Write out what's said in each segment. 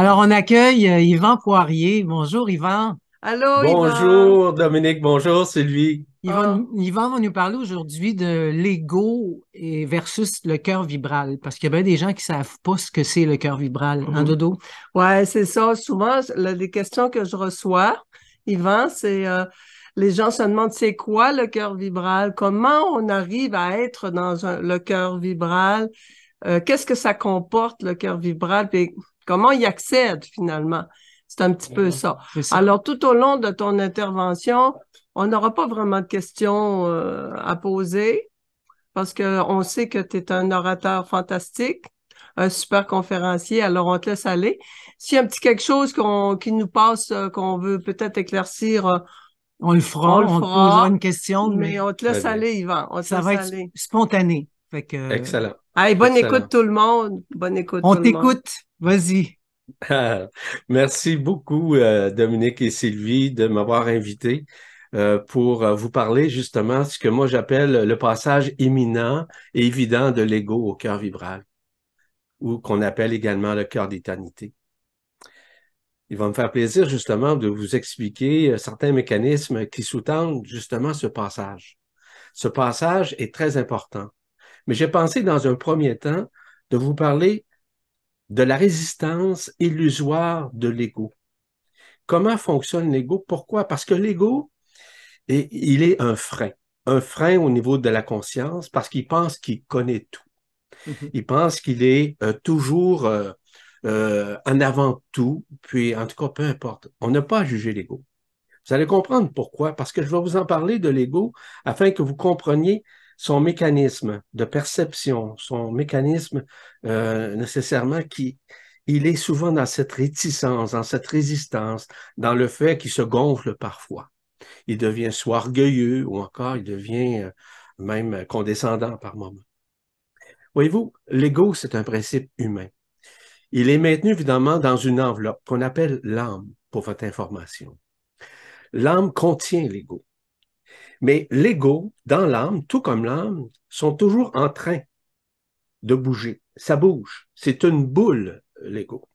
Alors, on accueille euh, Yvan Poirier. Bonjour, Yvan. Allô, Bonjour, Dominique. Bonjour, Sylvie. Yvan, ah. Yvan va nous parler aujourd'hui de l'ego versus le cœur vibral, parce qu'il y a bien des gens qui ne savent pas ce que c'est le cœur vibral. Un hein, mhm. Dodo? Oui, c'est ça. Souvent, les questions que je reçois, Yvan, c'est euh, les gens se demandent c'est quoi le cœur vibral? Comment on arrive à être dans le cœur vibral? Euh, qu'est-ce que ça comporte, le cœur vibral? Puis, Comment il accède finalement? C'est un petit peu ça. Alors, tout au long de ton intervention, on n'aura pas vraiment de questions euh, à poser parce qu'on sait que tu es un orateur fantastique, un super conférencier, alors on te laisse aller. S'il y a un petit quelque chose qui nous passe, euh, qu'on veut peut-être éclaircir, euh, on le fera, on, te posera une question. Mais, on te laisse aller, Yvan. On ça va spontané. Excellent. bonne écoute tout le monde. Bonne écoute. On t'écoute. Vas-y. merci beaucoup, euh, Dominique et Sylvie, de m'avoir invité euh, pour euh, vous parler justement de ce que moi j'appelle le passage imminent et évident de l'ego au cœur vibral, ou qu'on appelle également le cœur d'éternité. Il va me faire plaisir justement de vous expliquer certains mécanismes qui sous-tendent justement ce passage. Ce passage est très important. Mais j'ai pensé dans un premier temps de vous parler de la résistance illusoire de l'ego. Comment fonctionne l'ego? Pourquoi? Parce que l'ego, il est un frein. Un frein au niveau de la conscience parce qu'il pense qu'il connaît tout. Mhm. Il pense qu'il est euh, toujours euh, euh, en avant tout, puis en tout cas, peu importe. On n'a pas à juger l'ego. Vous allez comprendre pourquoi, parce que je vais vous en parler de l'ego afin que vous compreniez son mécanisme de perception, son mécanisme euh, nécessairement qui, il est souvent dans cette réticence, dans cette résistance, dans le fait qu'il se gonfle parfois. Il devient soit orgueilleux ou encore il devient euh, même condescendant par moments. Voyez-vous, l'ego, c'est un principe humain. Il est maintenu évidemment dans une enveloppe qu'on appelle l'âme, pour votre information. L'âme contient l'ego. Mais l'ego, dans l'âme, tout comme l'âme, sont toujours en train de bouger. Ça bouge. C'est une boule, l'ego,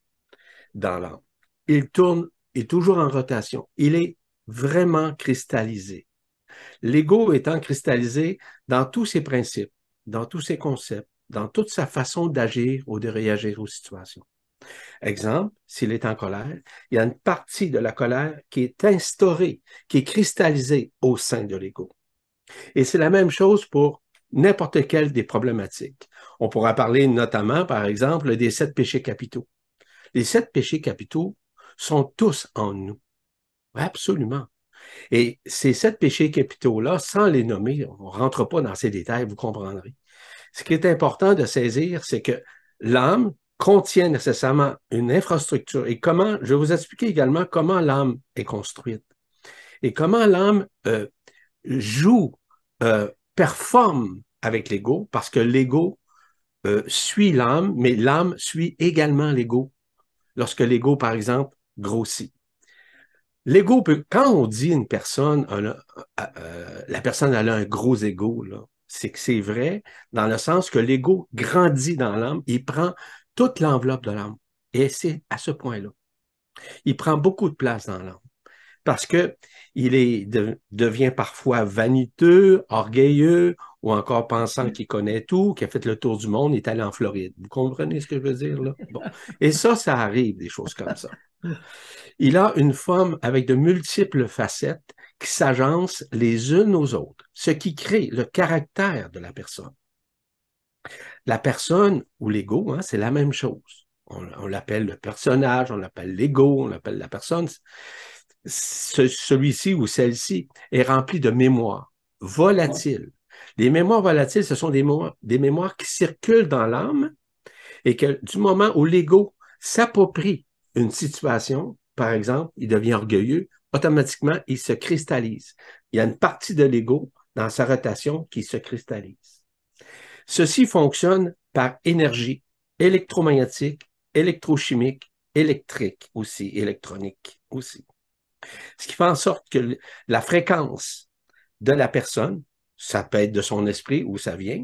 dans l'âme. Il tourne, il est toujours en rotation. Il est vraiment cristallisé. L'ego étant cristallisé dans tous ses principes, dans tous ses concepts, dans toute sa façon d'agir ou de réagir aux situations. Exemple, s'il est en colère, il y a une partie de la colère qui est instaurée, qui est cristallisée au sein de l'ego. Et c'est la même chose pour n'importe quelle des problématiques. On pourra parler notamment, par exemple, des sept péchés capitaux. Les sept péchés capitaux sont tous en nous. Absolument. Et ces sept péchés capitaux-là, sans les nommer, on ne rentre pas dans ces détails, vous comprendrez. Ce qui est important de saisir, c'est que l'âme contient nécessairement une infrastructure et comment, je vais vous expliquer également comment l'âme est construite et comment l'âme euh, joue, euh, performe avec l'ego, parce que l'ego euh, suit l'âme, mais l'âme suit également l'ego lorsque l'ego, par exemple, grossit. L'ego peut, quand on dit une personne, la personne a un gros ego, c'est que c'est vrai, dans le sens que l'ego grandit dans l'âme, il prend toute l'enveloppe de l'âme. Et c'est à ce point-là. Il prend beaucoup de place dans l'âme parce que il devient parfois vaniteux, orgueilleux ou encore pensant qu'il connaît tout, qu'il a fait le tour du monde, il est allé en Floride. Vous comprenez ce que je veux dire là bon. Et ça, ça arrive des choses comme ça. Il a une forme avec de multiples facettes qui s'agencent les unes aux autres, ce qui crée le caractère de la personne. La personne ou l'ego, hein, c'est la même chose. On, l'appelle le personnage, on l'appelle l'ego, on l'appelle la personne. celui-ci ou celle-ci est rempli de mémoires volatiles. Les mémoires volatiles, ce sont des des mémoires qui circulent dans l'âme et que du moment où l'ego s'approprie une situation, par exemple, il devient orgueilleux, automatiquement, il se cristallise. Il y a une partie de l'ego dans sa rotation qui se cristallise. Ceci fonctionne par énergie électromagnétique, électrochimique, électrique aussi, électronique aussi. Ce qui fait en sorte que la fréquence de la personne, ça peut être de son esprit où ça vient,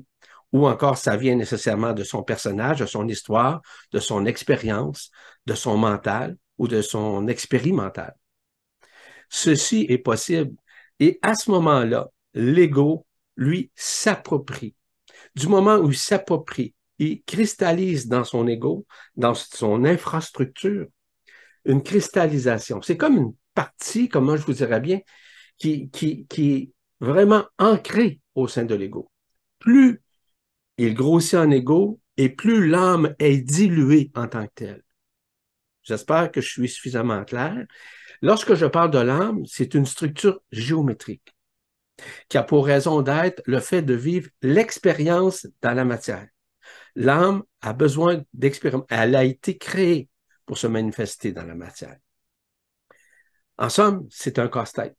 ou encore ça vient nécessairement de son personnage, de son histoire, de son expérience, de son mental ou de son expérimental. Ceci est possible. Et à ce moment-là, l'ego, lui, s'approprie du moment où il s'approprie, il cristallise dans son ego, dans son infrastructure, une cristallisation. C'est comme une partie, comment je vous dirais bien, qui, qui, qui est vraiment ancrée au sein de l'ego. Plus il grossit en ego et plus l'âme est diluée en tant que telle. J'espère que je suis suffisamment clair. Lorsque je parle de l'âme, c'est une structure géométrique qui a pour raison d'être le fait de vivre l'expérience dans la matière. L'âme a besoin d'expérience, Elle a été créée pour se manifester dans la matière. En somme, c'est un casse-tête.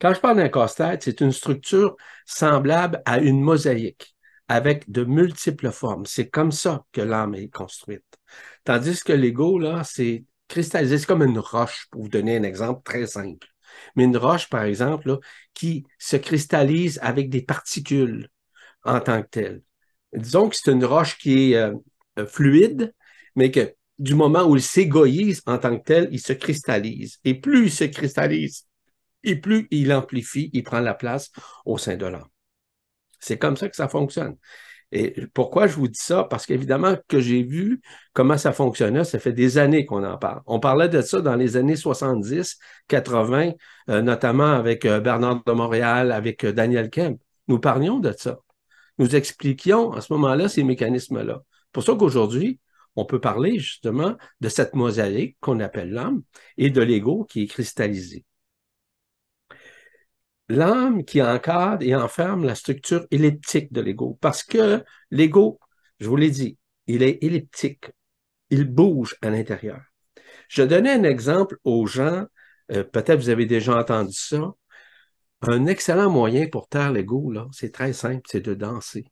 Quand je parle d'un casse-tête, c'est une structure semblable à une mosaïque avec de multiples formes. C'est comme ça que l'âme est construite. Tandis que l'ego, là, c'est cristallisé, c'est comme une roche, pour vous donner un exemple très simple mais une roche, par exemple, qui se cristallise avec des particules en tant que telle, Disons que c'est une roche qui est euh, euh, fluide, mais que du moment où il s'égoïse en tant que tel, il se cristallise. Et plus il se cristallise, et plus il amplifie, il prend la place au sein de l'homme. C'est comme ça que ça fonctionne. Et pourquoi je vous dis ça? Parce qu'évidemment, que j'ai vu comment ça fonctionnait, ça fait des années qu'on en parle. On parlait de ça dans les années 70, 80, euh, notamment avec euh, Bernard de Montréal, avec euh, Daniel Kemp. Nous parlions de ça. Nous expliquions à ce moment-là ces mécanismes-là. Pour ça qu'aujourd'hui, on peut parler justement de cette mosaïque qu'on appelle l'âme et de l'ego qui est cristallisé l'âme qui encadre et enferme la structure elliptique de l'ego. Parce que l'ego, je vous l'ai dit, il est elliptique. Il bouge à l'intérieur. Je donnais un exemple aux gens, euh, peut-être vous avez déjà entendu ça. Un excellent moyen pour taire l'ego, là, c'est très simple, c'est de danser.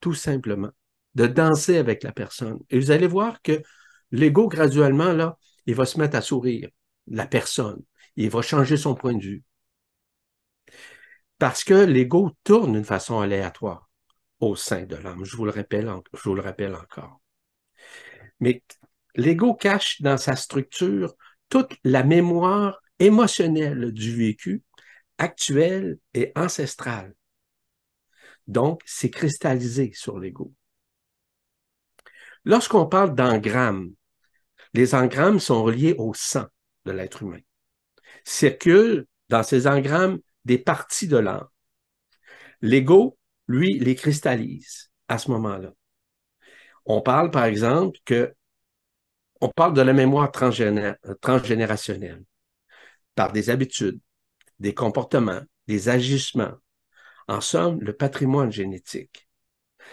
Tout simplement. De danser avec la personne. Et vous allez voir que l'ego, graduellement, là, il va se mettre à sourire, la personne. Il va changer son point de vue. Parce que l'ego tourne d'une façon aléatoire au sein de l'âme. Je vous le rappelle, je vous le rappelle encore. Mais l'ego cache dans sa structure toute la mémoire émotionnelle du vécu actuel et ancestrale. Donc, c'est cristallisé sur l'ego. Lorsqu'on parle d'engrammes, les engrammes sont reliés au sang de l'être humain. Circulent dans ces engrammes des parties de l'âme. L'ego, lui, les cristallise à ce moment-là. On parle, par exemple, que on parle de la mémoire transgénérationnelle par des habitudes, des comportements, des agissements. En somme, le patrimoine génétique.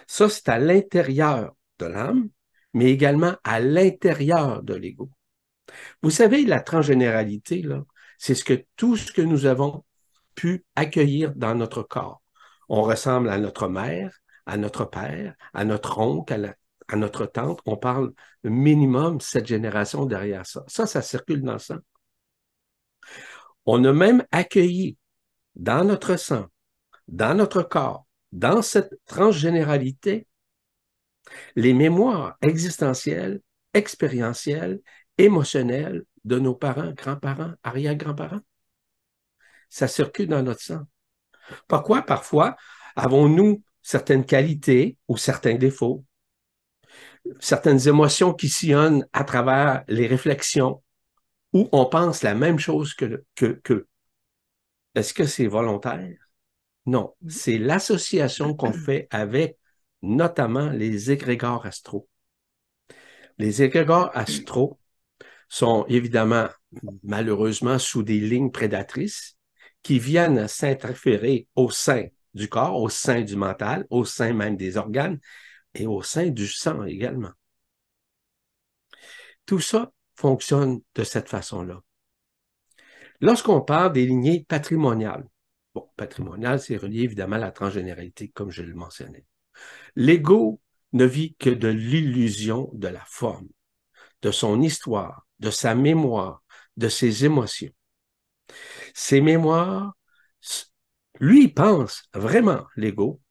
Ça, c'est à l'intérieur de l'âme, mais également à l'intérieur de l'ego. Vous savez, la transgénéralité, c'est ce que tout ce que nous avons accueillir dans notre corps. On ressemble à notre mère, à notre père, à notre oncle, à, notre tante. On parle minimum cette génération derrière ça. Ça, ça circule dans le sang. On a même accueilli dans notre sang, dans notre corps, dans cette transgénéralité, les mémoires existentielles, expérientielles, émotionnelles de nos parents, grands-parents, arrière-grands-parents ça circule dans notre sang. Pourquoi parfois avons-nous certaines qualités ou certains défauts, certaines émotions qui sillonnent à travers les réflexions où on pense la même chose que que, Est-ce que c'est volontaire? Non, c'est l'association qu'on fait avec notamment les égrégores astraux. Les égrégores astraux sont évidemment malheureusement sous des lignes prédatrices qui viennent s'interférer au sein du corps, au sein du mental, au sein même des organes et au sein du sang également. Tout ça fonctionne de cette façon-là. Lorsqu'on parle des lignées patrimoniales, bon, patrimoniales, c'est relié évidemment à la transgénéralité, comme je le mentionnais. L'ego ne vit que de l'illusion de la forme, de son histoire, de sa mémoire, de ses émotions. Ses mémoires, lui, pense vraiment, l'ego,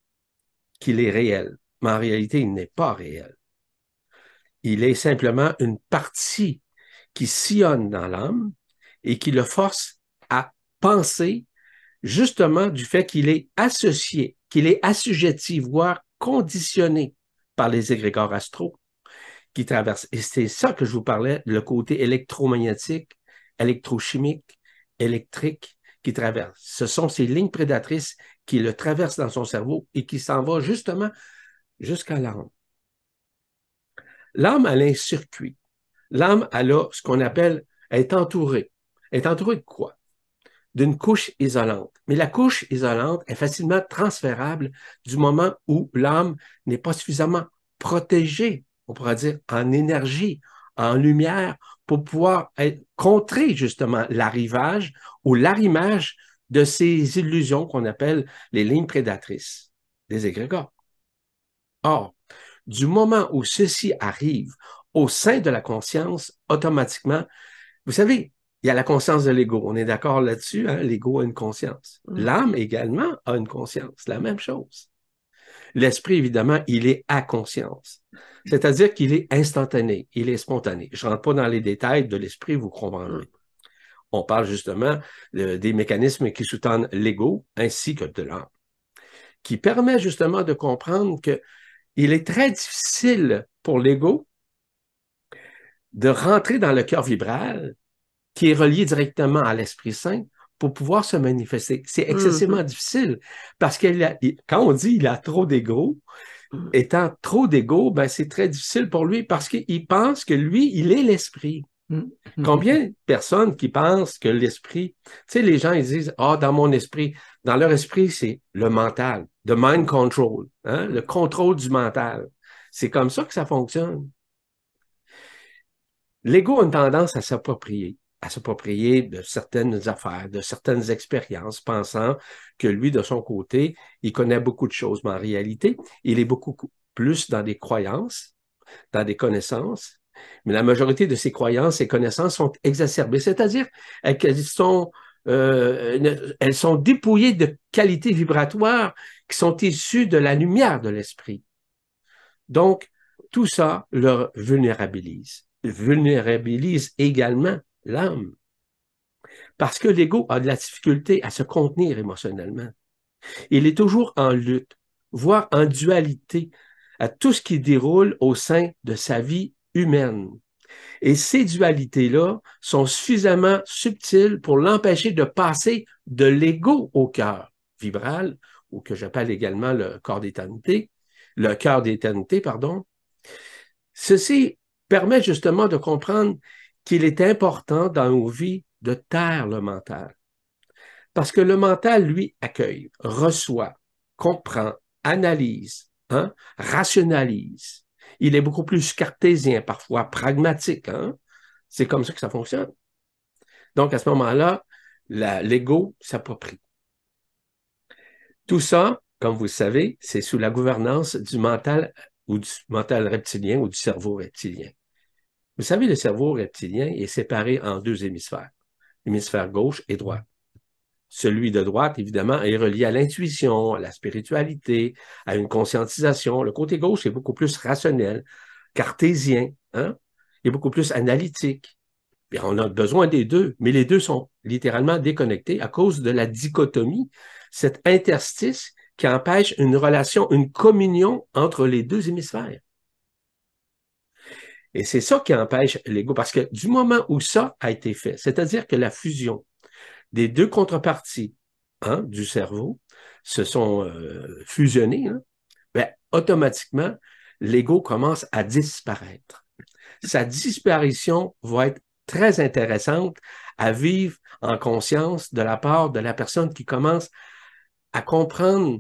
qu'il est réel. Mais en réalité, il n'est pas réel. Il est simplement une partie qui sillonne dans l'âme et qui le force à penser justement du fait qu'il est associé, qu'il est assujetti, voire conditionné par les égrégores astraux qui traversent. Et c'est ça que je vous parlais, le côté électromagnétique, électrochimique, électrique qui traverse. Ce sont ces lignes prédatrices qui le traversent dans son cerveau et qui s'en vont justement jusqu'à l'âme. L'âme, a un circuit. L'âme, a ce qu'on appelle, est entourée. Elle est entourée de quoi? D'une couche isolante. Mais la couche isolante est facilement transférable du moment où l'âme n'est pas suffisamment protégée, on pourra dire, en énergie, en lumière pour pouvoir contrer justement l'arrivage ou l'arrimage de ces illusions qu'on appelle les lignes prédatrices des égrégores. Or, du moment où ceci arrive au sein de la conscience, automatiquement, vous savez, il y a la conscience de l'ego. On est d'accord là-dessus, hein? l'ego a une conscience. Mm. L'âme également a une conscience, la même chose. L'esprit, évidemment, il est à conscience. C'est-à-dire qu'il est instantané, il est spontané. Je ne rentre pas dans les détails de l'esprit, vous comprendrez. Mm. On parle justement des mécanismes qui sous-tendent l'ego ainsi que de l'âme, qui permet justement de comprendre que il est très difficile pour l'ego de rentrer dans le cœur vibral qui est relié directement à l'Esprit Saint pour pouvoir se manifester. C'est excessivement mhm. difficile parce que quand on dit il a trop d'ego, mhm. étant trop d'ego, ben c'est très difficile pour lui parce qu'il pense que lui, il est l'esprit. Mhm. Combien de personnes qui pensent que l'esprit, tu sais, les gens, ils disent, ah, dans mon esprit, dans leur esprit, c'est le mental, the mind control, hein, le contrôle du mental. C'est comme ça que ça fonctionne. L'ego a une tendance à s'approprier à s'approprier de certaines affaires, de certaines expériences, pensant que lui, de son côté, il connaît beaucoup de choses, mais en réalité, il est beaucoup plus dans des croyances, dans des connaissances, mais la majorité de ces croyances et connaissances sont exacerbées, c'est-à-dire qu'elles sont, euh, elles sont dépouillées de qualités vibratoires qui sont issues de la lumière de l'esprit. Donc, tout ça leur vulnérabilise vulnérabilise également l'âme. Parce que l'ego a de la difficulté à se contenir émotionnellement. Il est toujours en lutte, voire en dualité à tout ce qui déroule au sein de sa vie humaine. Et ces dualités-là sont suffisamment subtiles pour l'empêcher de passer de l'ego au cœur vibral, ou que j'appelle également le corps d'éternité, le cœur d'éternité, pardon. Ceci permet justement de comprendre qu'il est important dans nos vies de taire le mental. Parce que le mental, lui, accueille, reçoit, comprend, analyse, hein, rationalise. Il est beaucoup plus cartésien, parfois pragmatique. Hein. C'est comme ça que ça fonctionne. Donc, à ce moment-là, l'ego s'approprie. Tout ça, comme vous le savez, c'est sous la gouvernance du mental ou du mental reptilien ou du cerveau reptilien. Vous savez, le cerveau reptilien est séparé en deux hémisphères, l'hémisphère gauche et droite. Celui de droite, évidemment, est relié à l'intuition, à la spiritualité, à une conscientisation. Le côté gauche est beaucoup plus rationnel, cartésien, hein, et beaucoup plus analytique. on a besoin des deux, mais les deux sont littéralement déconnectés à cause de la dichotomie, cet interstice qui empêche une relation, une communion entre les deux hémisphères. Et c'est ça qui empêche l'ego, parce que du moment où ça a été fait, c'est-à-dire que la fusion des deux contreparties hein, du cerveau se sont euh, fusionnées, hein, ben, automatiquement, l'ego commence à disparaître. Sa disparition va être très intéressante à vivre en conscience de la part de la personne qui commence à comprendre,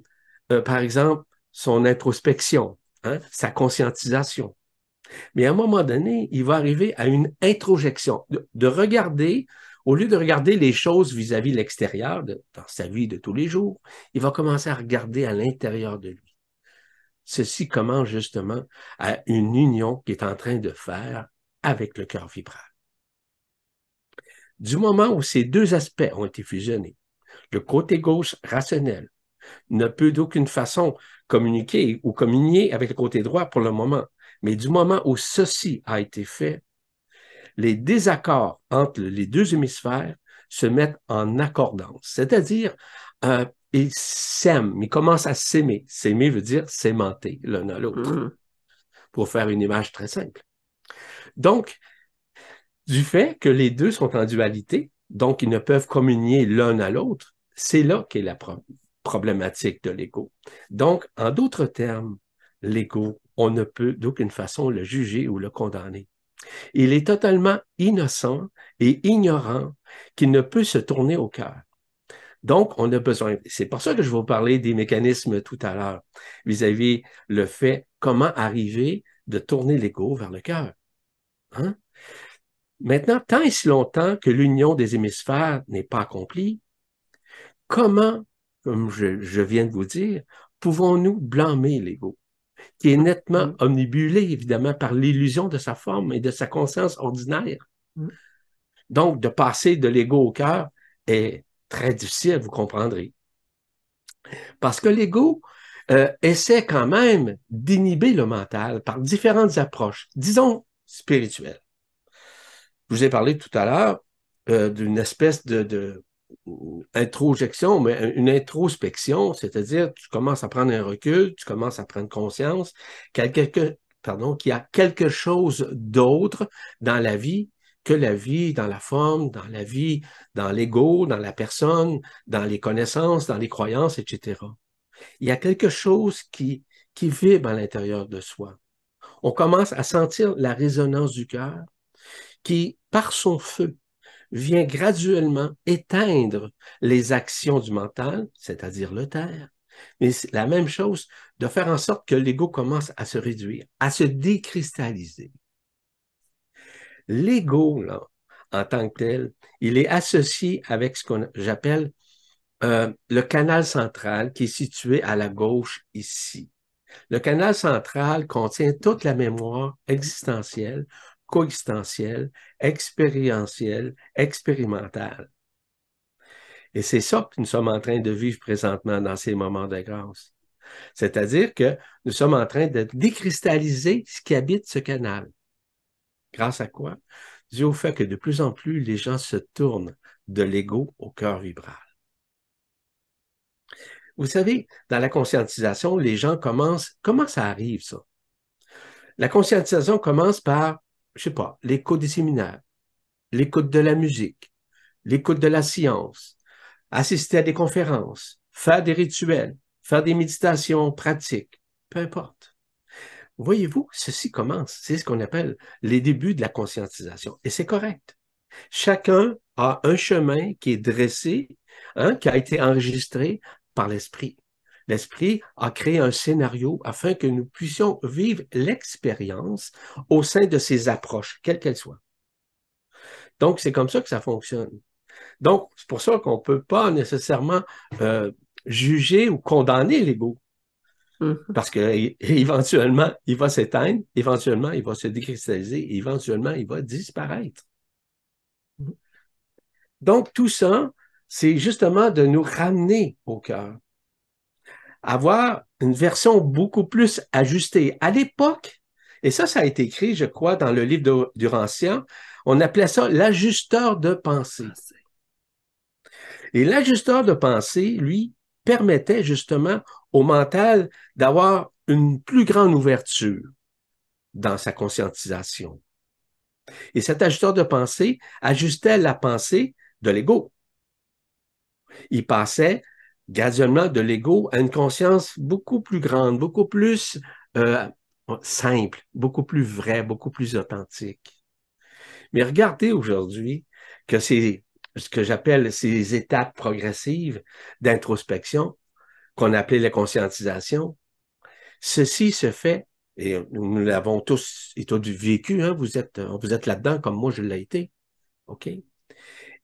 euh, par exemple, son introspection, hein, sa conscientisation, mais à un moment donné, il va arriver à une introjection, de, regarder, au lieu de regarder les choses vis-à-vis de l'extérieur, dans sa vie de tous les jours, il va commencer à regarder à l'intérieur de lui. Ceci commence justement à une union qu'il est en train de faire avec le cœur vibral. Du moment où ces deux aspects ont été fusionnés, le côté gauche rationnel ne peut d'aucune façon communiquer ou communier avec le côté droit pour le moment. Mais du moment où ceci a été fait, les désaccords entre les deux hémisphères se mettent en accordance, c'est-à-dire euh, ils s'aiment, ils commencent à s'aimer. S'aimer veut dire s'aimanter l'un à l'autre, mmh. pour faire une image très simple. Donc, du fait que les deux sont en dualité, donc ils ne peuvent communier l'un à l'autre, c'est là qu'est la problématique de l'ego. Donc, en d'autres termes, l'ego on ne peut d'aucune façon le juger ou le condamner. Il est totalement innocent et ignorant qu'il ne peut se tourner au cœur. Donc, on a besoin. C'est pour ça que je vais vous parler des mécanismes tout à l'heure vis-à-vis le fait comment arriver de tourner l'ego vers le cœur. Hein? Maintenant, tant et si longtemps que l'union des hémisphères n'est pas accomplie, comment, comme je, je viens de vous dire, pouvons-nous blâmer l'ego? qui est nettement mm. omnibulé, évidemment, par l'illusion de sa forme et de sa conscience ordinaire. Mm. Donc, de passer de l'ego au cœur est très difficile, vous comprendrez. Parce que l'ego euh, essaie quand même d'inhiber le mental par différentes approches, disons spirituelles. Je vous ai parlé tout à l'heure euh, d'une espèce de introjection, mais une introspection, c'est-à-dire tu commences à prendre un recul, tu commences à prendre conscience qu'il y a quelque, a quelque chose d'autre dans la vie que la vie dans la forme, dans la vie, dans l'ego, dans la personne, dans les connaissances, dans les croyances, etc. Il y a quelque chose qui, qui vibre à l'intérieur de soi. On commence à sentir la résonance du cœur qui, par son feu, vient graduellement éteindre les actions du mental, c'est-à-dire le terre. Mais c'est la même chose de faire en sorte que l'ego commence à se réduire, à se décristalliser. L'ego, en tant que tel, il est associé avec ce que j'appelle euh, le canal central qui est situé à la gauche ici. Le canal central contient toute la mémoire existentielle coexistentielle, expérientiel, expérimentale. Et c'est ça que nous sommes en train de vivre présentement dans ces moments de grâce. C'est-à-dire que nous sommes en train de décristalliser ce qui habite ce canal. Grâce à quoi? Dû au fait que de plus en plus les gens se tournent de l'ego au cœur vibral. Vous savez, dans la conscientisation, les gens commencent, comment ça arrive ça? La conscientisation commence par je sais pas, l'écoute des séminaires, l'écoute de la musique, l'écoute de la science, assister à des conférences, faire des rituels, faire des méditations pratiques, peu importe. Voyez-vous, ceci commence. C'est ce qu'on appelle les débuts de la conscientisation. Et c'est correct. Chacun a un chemin qui est dressé, hein, qui a été enregistré par l'esprit. L'Esprit a créé un scénario afin que nous puissions vivre l'expérience au sein de ces approches, quelles qu'elles soient. Donc, c'est comme ça que ça fonctionne. Donc, c'est pour ça qu'on ne peut pas nécessairement euh, juger ou condamner l'ego. Mm-hmm. Parce que éventuellement, il va s'éteindre, éventuellement, il va se décristalliser, éventuellement, il va disparaître. Mm-hmm. Donc, tout ça, c'est justement de nous ramener au cœur avoir une version beaucoup plus ajustée. À l'époque, et ça, ça a été écrit, je crois, dans le livre de, on appelait ça l'ajusteur de pensée. Et l'ajusteur de pensée, lui, permettait justement au mental d'avoir une plus grande ouverture dans sa conscientisation. Et cet ajusteur de pensée ajustait la pensée de l'ego. Il passait graduellement de l'ego à une conscience beaucoup plus grande, beaucoup plus euh, simple, beaucoup plus vraie, beaucoup plus authentique. Mais regardez aujourd'hui que c'est ce que j'appelle ces étapes progressives d'introspection qu'on appelait la conscientisation. Ceci se fait, et nous l'avons tous et vécu, hein, vous êtes, vous êtes là-dedans comme moi je l'ai été. OK?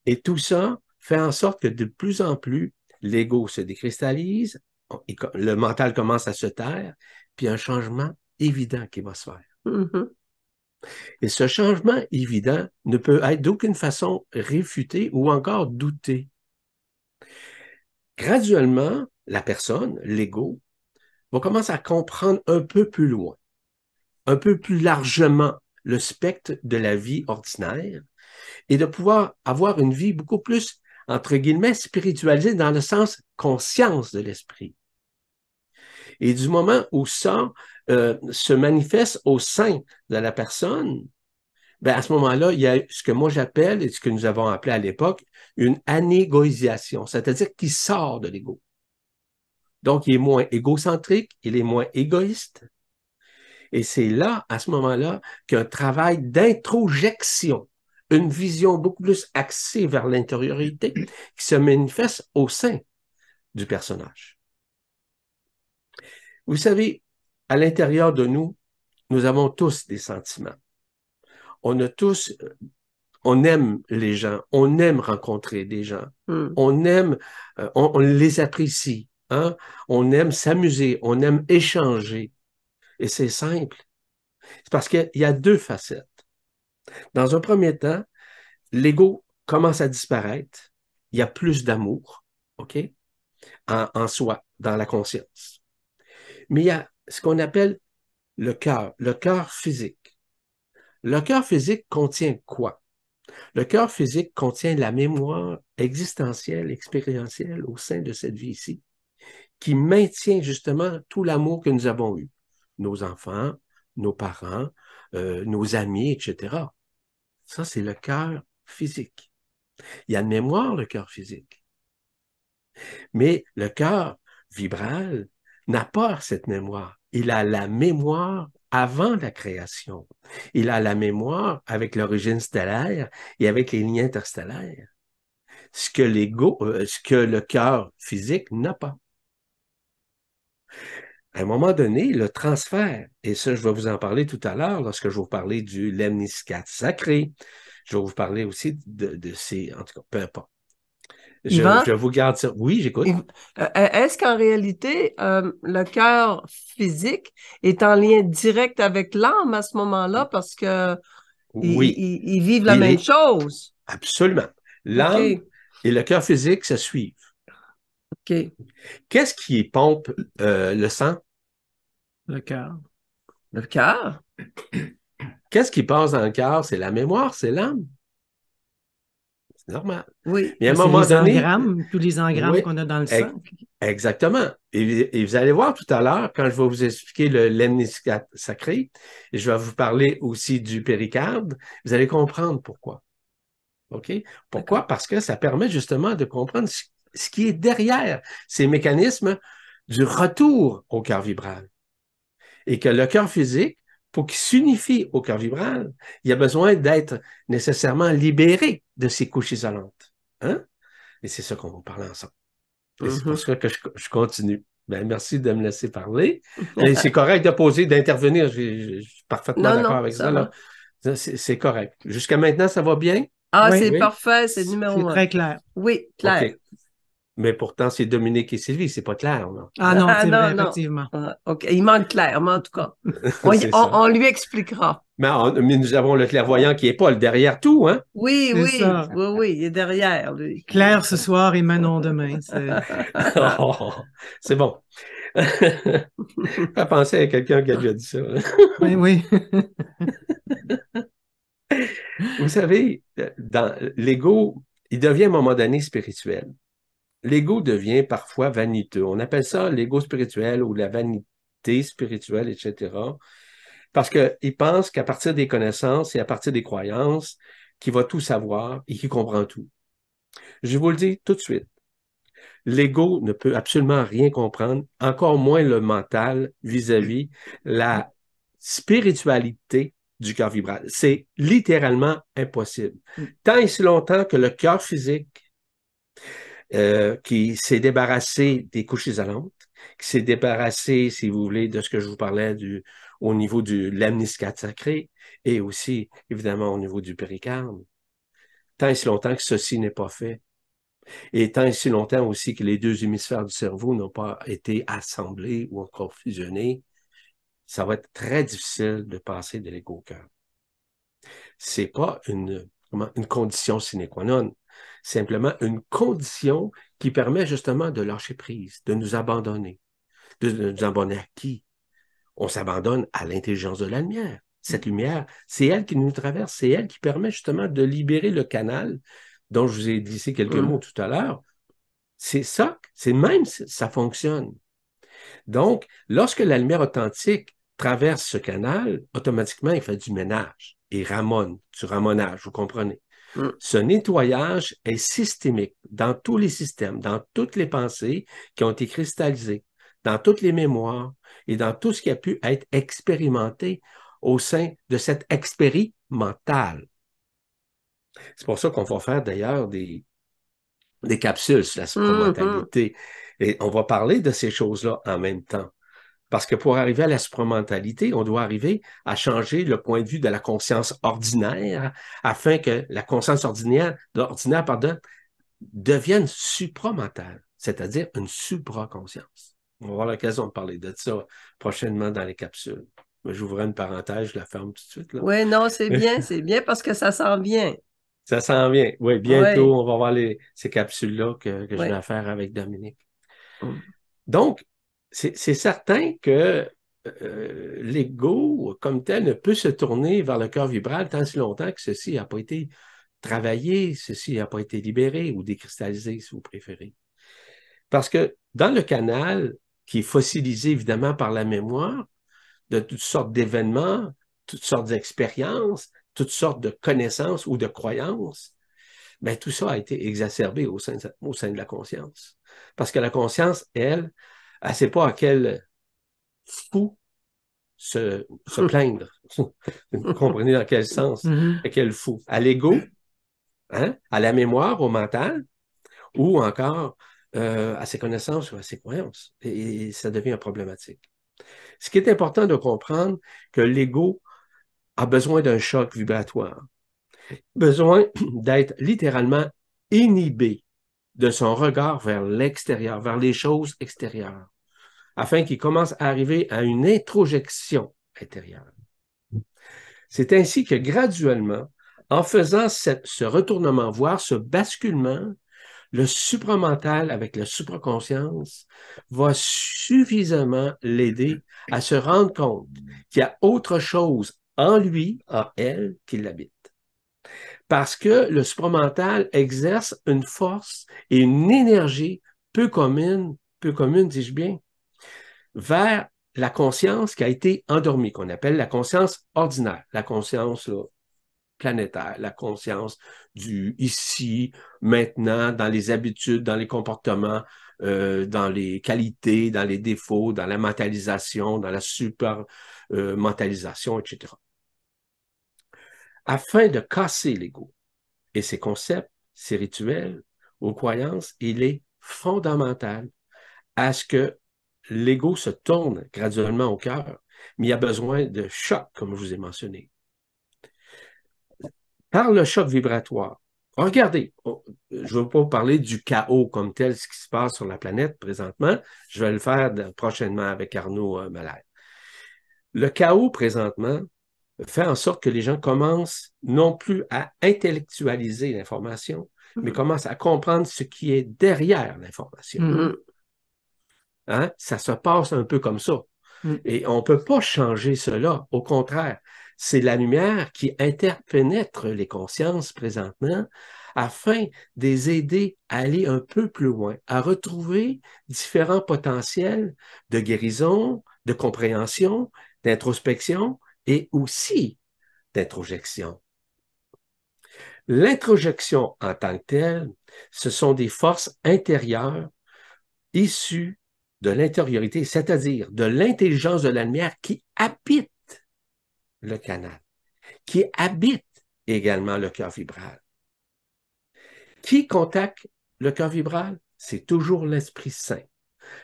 Et tout ça fait en sorte que de plus en plus, l'ego se décristallise, le mental commence à se taire, puis un changement évident qui va se faire. Mm-hmm. Et ce changement évident ne peut être d'aucune façon réfuté ou encore douté. Graduellement, la personne, l'ego, va commencer à comprendre un peu plus loin, un peu plus largement le spectre de la vie ordinaire et de pouvoir avoir une vie beaucoup plus entre guillemets, spiritualisé dans le sens conscience de l'esprit. Et du moment où ça euh, se manifeste au sein de la personne, ben à ce moment-là, il y a ce que moi j'appelle, et ce que nous avons appelé à l'époque, une anégoïsation, c'est-à-dire qu'il sort de l'ego. Donc, il est moins égocentrique, il est moins égoïste. Et c'est là, à ce moment-là, qu'un travail d'introjection une vision beaucoup plus axée vers l'intériorité qui se manifeste au sein du personnage. Vous savez, à l'intérieur de nous, nous avons tous des sentiments. On a tous, euh, on aime les gens, on aime rencontrer des gens, hmm. on aime, euh, on, les apprécie, hein? on aime s'amuser, on aime échanger. Et c'est simple. C'est parce qu'il y a deux facettes. Dans un premier temps, l'ego commence à disparaître. Il y a plus d'amour, OK, en, soi, dans la conscience. Mais il y a ce qu'on appelle le cœur, le cœur physique. Le cœur physique contient quoi? Le cœur physique contient la mémoire existentielle, expérientielle au sein de cette vie-ci, qui maintient justement tout l'amour que nous avons eu, nos enfants, nos parents, euh, nos amis, etc. Ça, c'est le cœur physique. Il y a une mémoire, le cœur physique. Mais le cœur vibral n'a pas cette mémoire. Il a la mémoire avant la création. Il a la mémoire avec l'origine stellaire et avec les liens interstellaires. Ce que l'ego, euh, ce que le cœur physique n'a pas à un moment donné, le transfert, et ça, je vais vous en parler tout à l'heure lorsque je vais vous parler du lemniscate sacré, je vais vous parler aussi de, ces. En tout cas, peu importe. Je, vous garde ça. Oui, j'écoute. Euh, euh, est-ce qu'en réalité, euh, le cœur physique est en lien direct avec l'âme à ce moment-là parce que ils, vivent la même chose? Absolument. L'âme et le cœur physique se suivent. OK. Qu'est-ce qui pompe le sang? Le cœur. Le cœur? Qu'est-ce qui passe dans le cœur? C'est la mémoire, c'est l'âme. C'est normal. Oui. tous les engrammes qu'on a dans le sang. Exactement. Et, vous allez voir tout à l'heure, quand je vais vous expliquer le l'ennemi sacré, et je vais vous parler aussi du péricarde, vous allez comprendre pourquoi. OK? Pourquoi? Parce que ça permet justement de comprendre ce qui est derrière ces mécanismes du retour au cœur vibral et que le cœur physique, pour qu'il s'unifie au cœur vibral, il a besoin d'être nécessairement libéré de ses couches isolantes. Hein? Et c'est ça qu'on va parler ensemble. c'est pour mm-hmm. ça que je, continue. Ben, merci de me laisser parler. c'est correct de poser, d'intervenir. Je, suis parfaitement d'accord avec ça. c'est correct. Jusqu'à maintenant, ça va bien? Ah, c'est parfait, c'est numéro un. très clair. Oui, clair. Mais pourtant, c'est Dominique et Sylvie, c'est pas clair. Ah non? Ah non, effectivement. Ah, il manque clair, mais en tout cas, on, lui expliquera. Mais, nous avons le clairvoyant qui est Paul derrière tout, hein? Oui, oui, oui, oui, il est derrière, Clair ce soir et Manon demain. C'est, oh, bon. Pas penser à quelqu'un qui a déjà dit ça. oui, oui. Vous savez, dans l'ego, il devient à un moment donné spirituel l'ego devient parfois vaniteux. On appelle ça l'ego spirituel ou la vanité spirituelle, etc. Parce qu'il pense qu'à partir des connaissances et à partir des croyances, qu'il va tout savoir et qu'il comprend tout. Je vous le dis tout de suite. L'ego ne peut absolument rien comprendre, encore moins le mental vis-à-vis la spiritualité du cœur vibral. C'est littéralement impossible. Mm. Tant et si longtemps que le cœur physique euh, qui s'est débarrassé des couches isolantes, qui s'est débarrassé, si vous voulez, de ce que je vous parlais du, au niveau de l'amniscate sacré et aussi, évidemment, au niveau du péricarde. Tant et si longtemps que ceci n'est pas fait, et tant et si longtemps aussi que les deux hémisphères du cerveau n'ont pas été assemblés ou encore fusionnés, ça va être très difficile de passer de l'égo au cœur. C'est pas une, une condition sine qua non simplement une condition qui permet justement de lâcher prise, de nous abandonner. De, nous abandonner à qui? On s'abandonne à l'intelligence de la lumière. Cette mm. lumière, c'est elle qui nous traverse, c'est elle qui permet justement de libérer le canal dont je vous ai dit quelques mm. mots tout à l'heure. C'est ça, c'est même, ça fonctionne. Donc, lorsque la lumière authentique traverse ce canal, automatiquement, il fait du ménage et ramone, du ramonage, vous comprenez. Mm. Ce nettoyage est systémique dans tous les systèmes, dans toutes les pensées qui ont été cristallisées, dans toutes les mémoires et dans tout ce qui a pu être expérimenté au sein de cette mentale. C'est pour ça qu'on va faire d'ailleurs des, capsules sur la mm-hmm. spontanéité. Et on va parler de ces choses-là en même temps. Parce que pour arriver à la supramentalité, on doit arriver à changer le point de vue de la conscience ordinaire afin que la conscience ordinaire, pardon, devienne supramentale, c'est-à-dire une supraconscience. On va avoir l'occasion de parler de ça prochainement dans les capsules. J'ouvre une parenthèse, je la ferme tout de suite. Oui, non, c'est bien, c'est bien parce que ça sent bien. Ça sent bien, Oui, bientôt, on va voir ces capsules-là que, je vais faire avec Dominique. Mm. Donc, c'est certain que euh, l'ego comme tel ne peut se tourner vers le cœur vibral tant si longtemps que ceci n'a pas été travaillé, ceci n'a pas été libéré ou décristallisé, si vous préférez. Parce que dans le canal, qui est fossilisé évidemment par la mémoire, de toutes sortes d'événements, toutes sortes d'expériences, toutes sortes de connaissances ou de croyances, mais ben, tout ça a été exacerbé au sein de la conscience. Parce que la conscience, elle, elle ne sait pas à quel fou se, plaindre. Vous comprenez dans quel sens, mm-hmm. à quel fou. À l'ego, hein? à la mémoire, au mental, ou encore euh, à ses connaissances ou à ses croyances. Et, et ça devient problématique. Ce qui est important de comprendre, que l'ego a besoin d'un choc vibratoire, besoin d'être littéralement inhibé de son regard vers l'extérieur, vers les choses extérieures afin qu'il commence à arriver à une introjection intérieure. C'est ainsi que graduellement, en faisant ce retournement, voire ce basculement, le supramental avec la supraconscience va suffisamment l'aider à se rendre compte qu'il y a autre chose en lui, en elle, qui l'habite. Parce que le supramental exerce une force et une énergie peu commune, peu commune, dis-je bien, vers la conscience qui a été endormie, qu'on appelle la conscience ordinaire, la conscience planétaire, la conscience du ici, maintenant, dans les habitudes, dans les comportements, euh, dans les qualités, dans les défauts, dans la mentalisation, dans la super euh, mentalisation, etc. Afin de casser l'ego et ses concepts, ses rituels, aux croyances, il est fondamental à ce que l'ego se tourne graduellement au cœur, mais il y a besoin de choc, comme je vous ai mentionné. Par le choc vibratoire, regardez, je ne veux pas parler du chaos comme tel, ce qui se passe sur la planète présentement, je vais le faire prochainement avec Arnaud euh, Malher. Le chaos présentement fait en sorte que les gens commencent non plus à intellectualiser l'information, mais mm-hmm. commencent à comprendre ce qui est derrière l'information. Mm-hmm. Hein, ça se passe un peu comme ça. Mm. Et on ne peut pas changer cela. Au contraire, c'est la lumière qui interpénètre les consciences présentement afin de les aider à aller un peu plus loin, à retrouver différents potentiels de guérison, de compréhension, d'introspection et aussi d'introjection. L'introjection en tant que telle, ce sont des forces intérieures issues de l'intériorité, c'est-à-dire de l'intelligence de la lumière qui habite le canal, qui habite également le cœur vibral. Qui contacte le cœur vibral? C'est toujours l'Esprit Saint.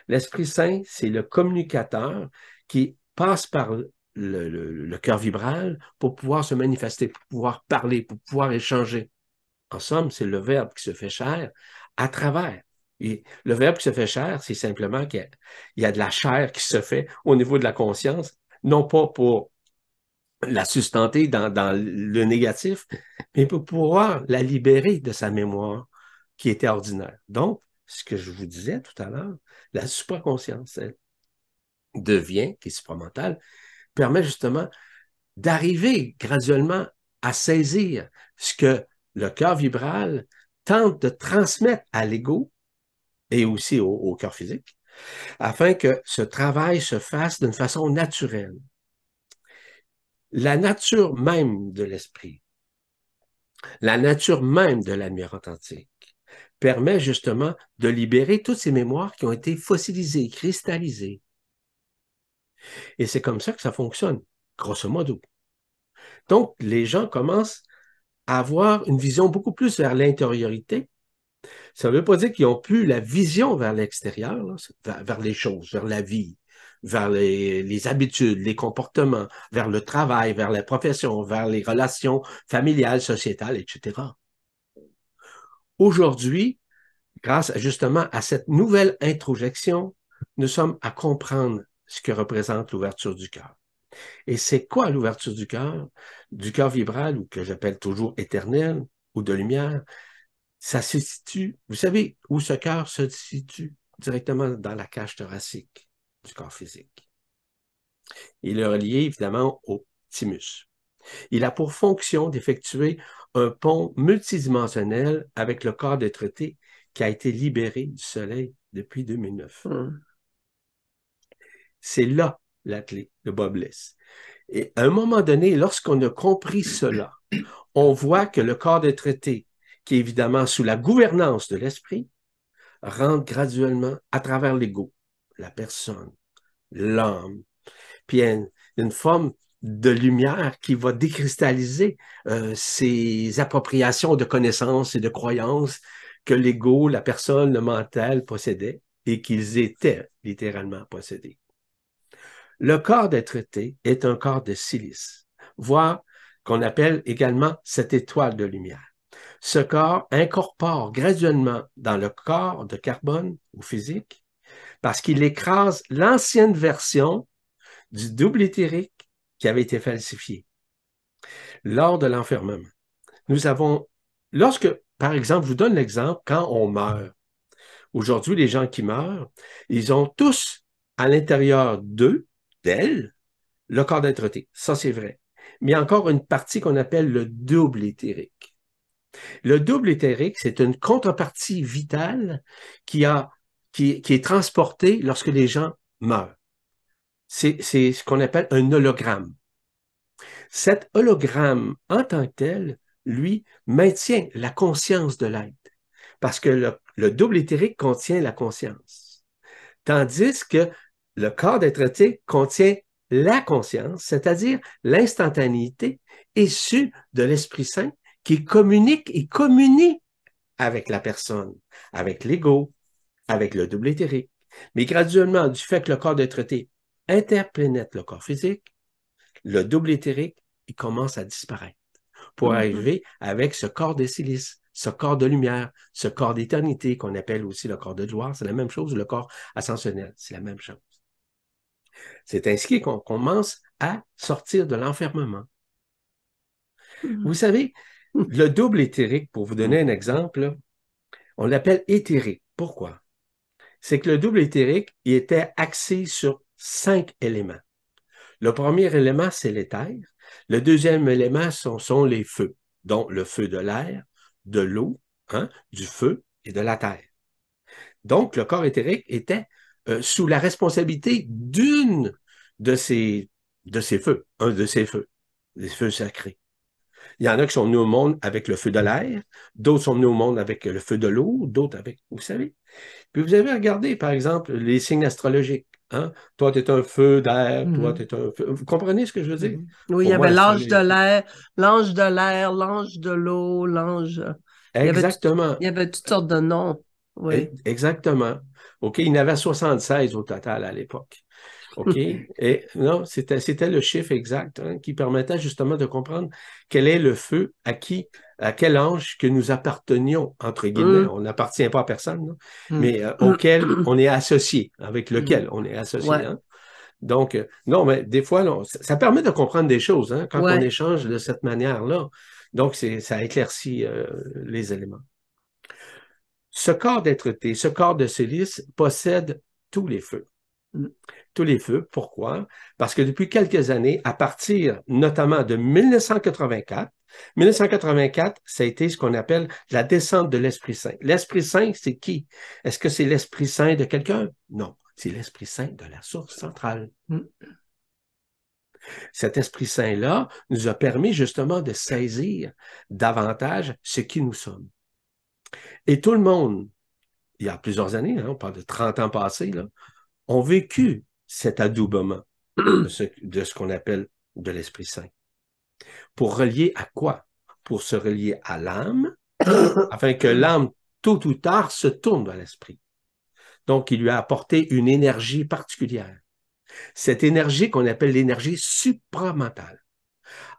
L'Esprit Saint, c'est le communicateur qui passe par le, cœur vibral pour pouvoir se manifester, pour pouvoir parler, pour pouvoir échanger. En somme, c'est le Verbe qui se fait chair à travers le verbe qui se fait chair, c'est simplement qu'il y, a de la chair qui se fait au niveau de la conscience, non pas pour la sustenter dans, le négatif, mais pour pouvoir la libérer de sa mémoire qui était ordinaire. Donc, ce que je vous disais tout à l'heure, la supraconscience, elle devient, qui est supramentale, permet justement d'arriver graduellement à saisir ce que le cœur vibral tente de transmettre à l'ego et aussi au, cœur physique, afin que ce travail se fasse d'une façon naturelle. La nature même de l'esprit, la nature même de lumière authentique, permet justement de libérer toutes ces mémoires qui ont été fossilisées, cristallisées. Et c'est comme ça que ça fonctionne, grosso modo. Donc, les gens commencent à avoir une vision beaucoup plus vers l'intériorité ça ne veut pas dire qu'ils n'ont plus la vision vers l'extérieur, vers, les choses, vers la vie, vers les, habitudes, les comportements, vers le travail, vers la profession, vers les relations familiales, sociétales, etc. Aujourd'hui, grâce justement à cette nouvelle introjection, nous sommes à comprendre ce que représente l'ouverture du cœur. Et c'est quoi l'ouverture du cœur, du cœur vibral ou que j'appelle toujours éternel ou de lumière? ça se situe, vous savez où ce cœur se situe directement dans la cage thoracique du corps physique. Il est relié évidemment au thymus. Il a pour fonction d'effectuer un pont multidimensionnel avec le corps de traité qui a été libéré du soleil depuis 2009. Hmm. C'est là la clé de Bob Liss. Et à un moment donné, lorsqu'on a compris cela, on voit que le corps de traité qui, évidemment, sous la gouvernance de l'esprit, rentre graduellement à travers l'ego, la personne, l'homme. Puis une, forme de lumière qui va décristalliser euh, ces appropriations de connaissances et de croyances que l'ego, la personne, le mental possédaient et qu'ils étaient littéralement possédés. Le corps d'être été est un corps de silice, voire qu'on appelle également cette étoile de lumière. Ce corps incorpore graduellement dans le corps de carbone ou physique parce qu'il écrase l'ancienne version du double éthérique qui avait été falsifié lors de l'enfermement. Nous avons, lorsque, par exemple, je vous donne l'exemple, quand on meurt, aujourd'hui, les gens qui meurent, ils ont tous à l'intérieur d'eux, d'elles, le corps d'être Ça, c'est vrai. Mais encore une partie qu'on appelle le double éthérique. Le double éthérique, c'est une contrepartie vitale qui, a, qui, est transportée lorsque les gens meurent. C'est ce qu'on appelle un hologramme. Cet hologramme, en tant que tel, lui, maintient la conscience de l'être, parce que le, double éthérique contient la conscience, tandis que le corps d'être éthérique contient la conscience, c'est-à-dire l'instantanéité issue de l'Esprit Saint qui communique et communie avec la personne, avec l'ego, avec le double éthérique. Mais graduellement, du fait que le corps de traité interplanète le corps physique, le double éthérique, il commence à disparaître pour mhm. arriver avec ce corps de silice, ce corps de lumière, ce corps d'éternité qu'on appelle aussi le corps de joie, c'est la même chose, le corps ascensionnel, c'est la même chose. C'est ainsi qu'on commence à sortir de l'enfermement. Mhm. Vous savez, le double éthérique, pour vous donner mmh. un exemple, on l'appelle éthérique. Pourquoi? C'est que le double éthérique, il était axé sur cinq éléments. Le premier élément, c'est l'éther. Le deuxième élément, ce sont les feux, dont le feu de l'air, de l'eau, hein, du feu et de la terre. Donc, le corps éthérique était euh, sous la responsabilité d'une de ces, de ces feux, un de ces feux, les feux sacrés. Il y en a qui sont venus au monde avec le feu de l'air, d'autres sont venus au monde avec le feu de l'eau, d'autres avec, vous savez. Puis vous avez regardé, par exemple, les signes astrologiques. Hein. Toi, tu es un feu d'air, mm-hmm. toi, tu es un feu. Vous comprenez ce que je veux dire? Mm-hmm. Oui, il y, avait l'ange de l'air, l'ange de l'air, l'ange de l'eau, l'ange. Exactement. Il y, avait, toutes sortes de noms. Oui. Exactement. OK, il y en avait 76 au total à l'époque. OK? Et non, c'était le chiffre exact hein, qui permettait justement de comprendre quel est le feu, à qui, à quel ange que nous appartenions, entre guillemets. Mm. On n'appartient pas à personne, mm. mais euh, mm. auquel on est associé, avec lequel on est associé. Hein. Donc, euh, non, mais des fois, ça permet de comprendre des choses hein, quand on échange de cette manière-là. Donc, ça éclaircit euh, les éléments. Ce corps d'être-té, ce corps de silice possède tous les feux tous les feux. Pourquoi? Parce que depuis quelques années, à partir notamment de 1984, 1984, ça a été ce qu'on appelle la descente de l'Esprit Saint. L'Esprit Saint, c'est qui? Est-ce que c'est l'Esprit Saint de quelqu'un? Non, c'est l'Esprit Saint de la source centrale. Mm. Cet Esprit Saint-là nous a permis justement de saisir davantage ce qui nous sommes. Et tout le monde, il y a plusieurs années, hein, on parle de 30 ans passés, là, ont vécu cet adoubement de ce, qu'on appelle de l'Esprit Saint. Pour relier à quoi? Pour se relier à l'âme, afin que l'âme, tôt ou tard, se tourne vers l'Esprit. Donc, il lui a apporté une énergie particulière. Cette énergie qu'on appelle l'énergie supramentale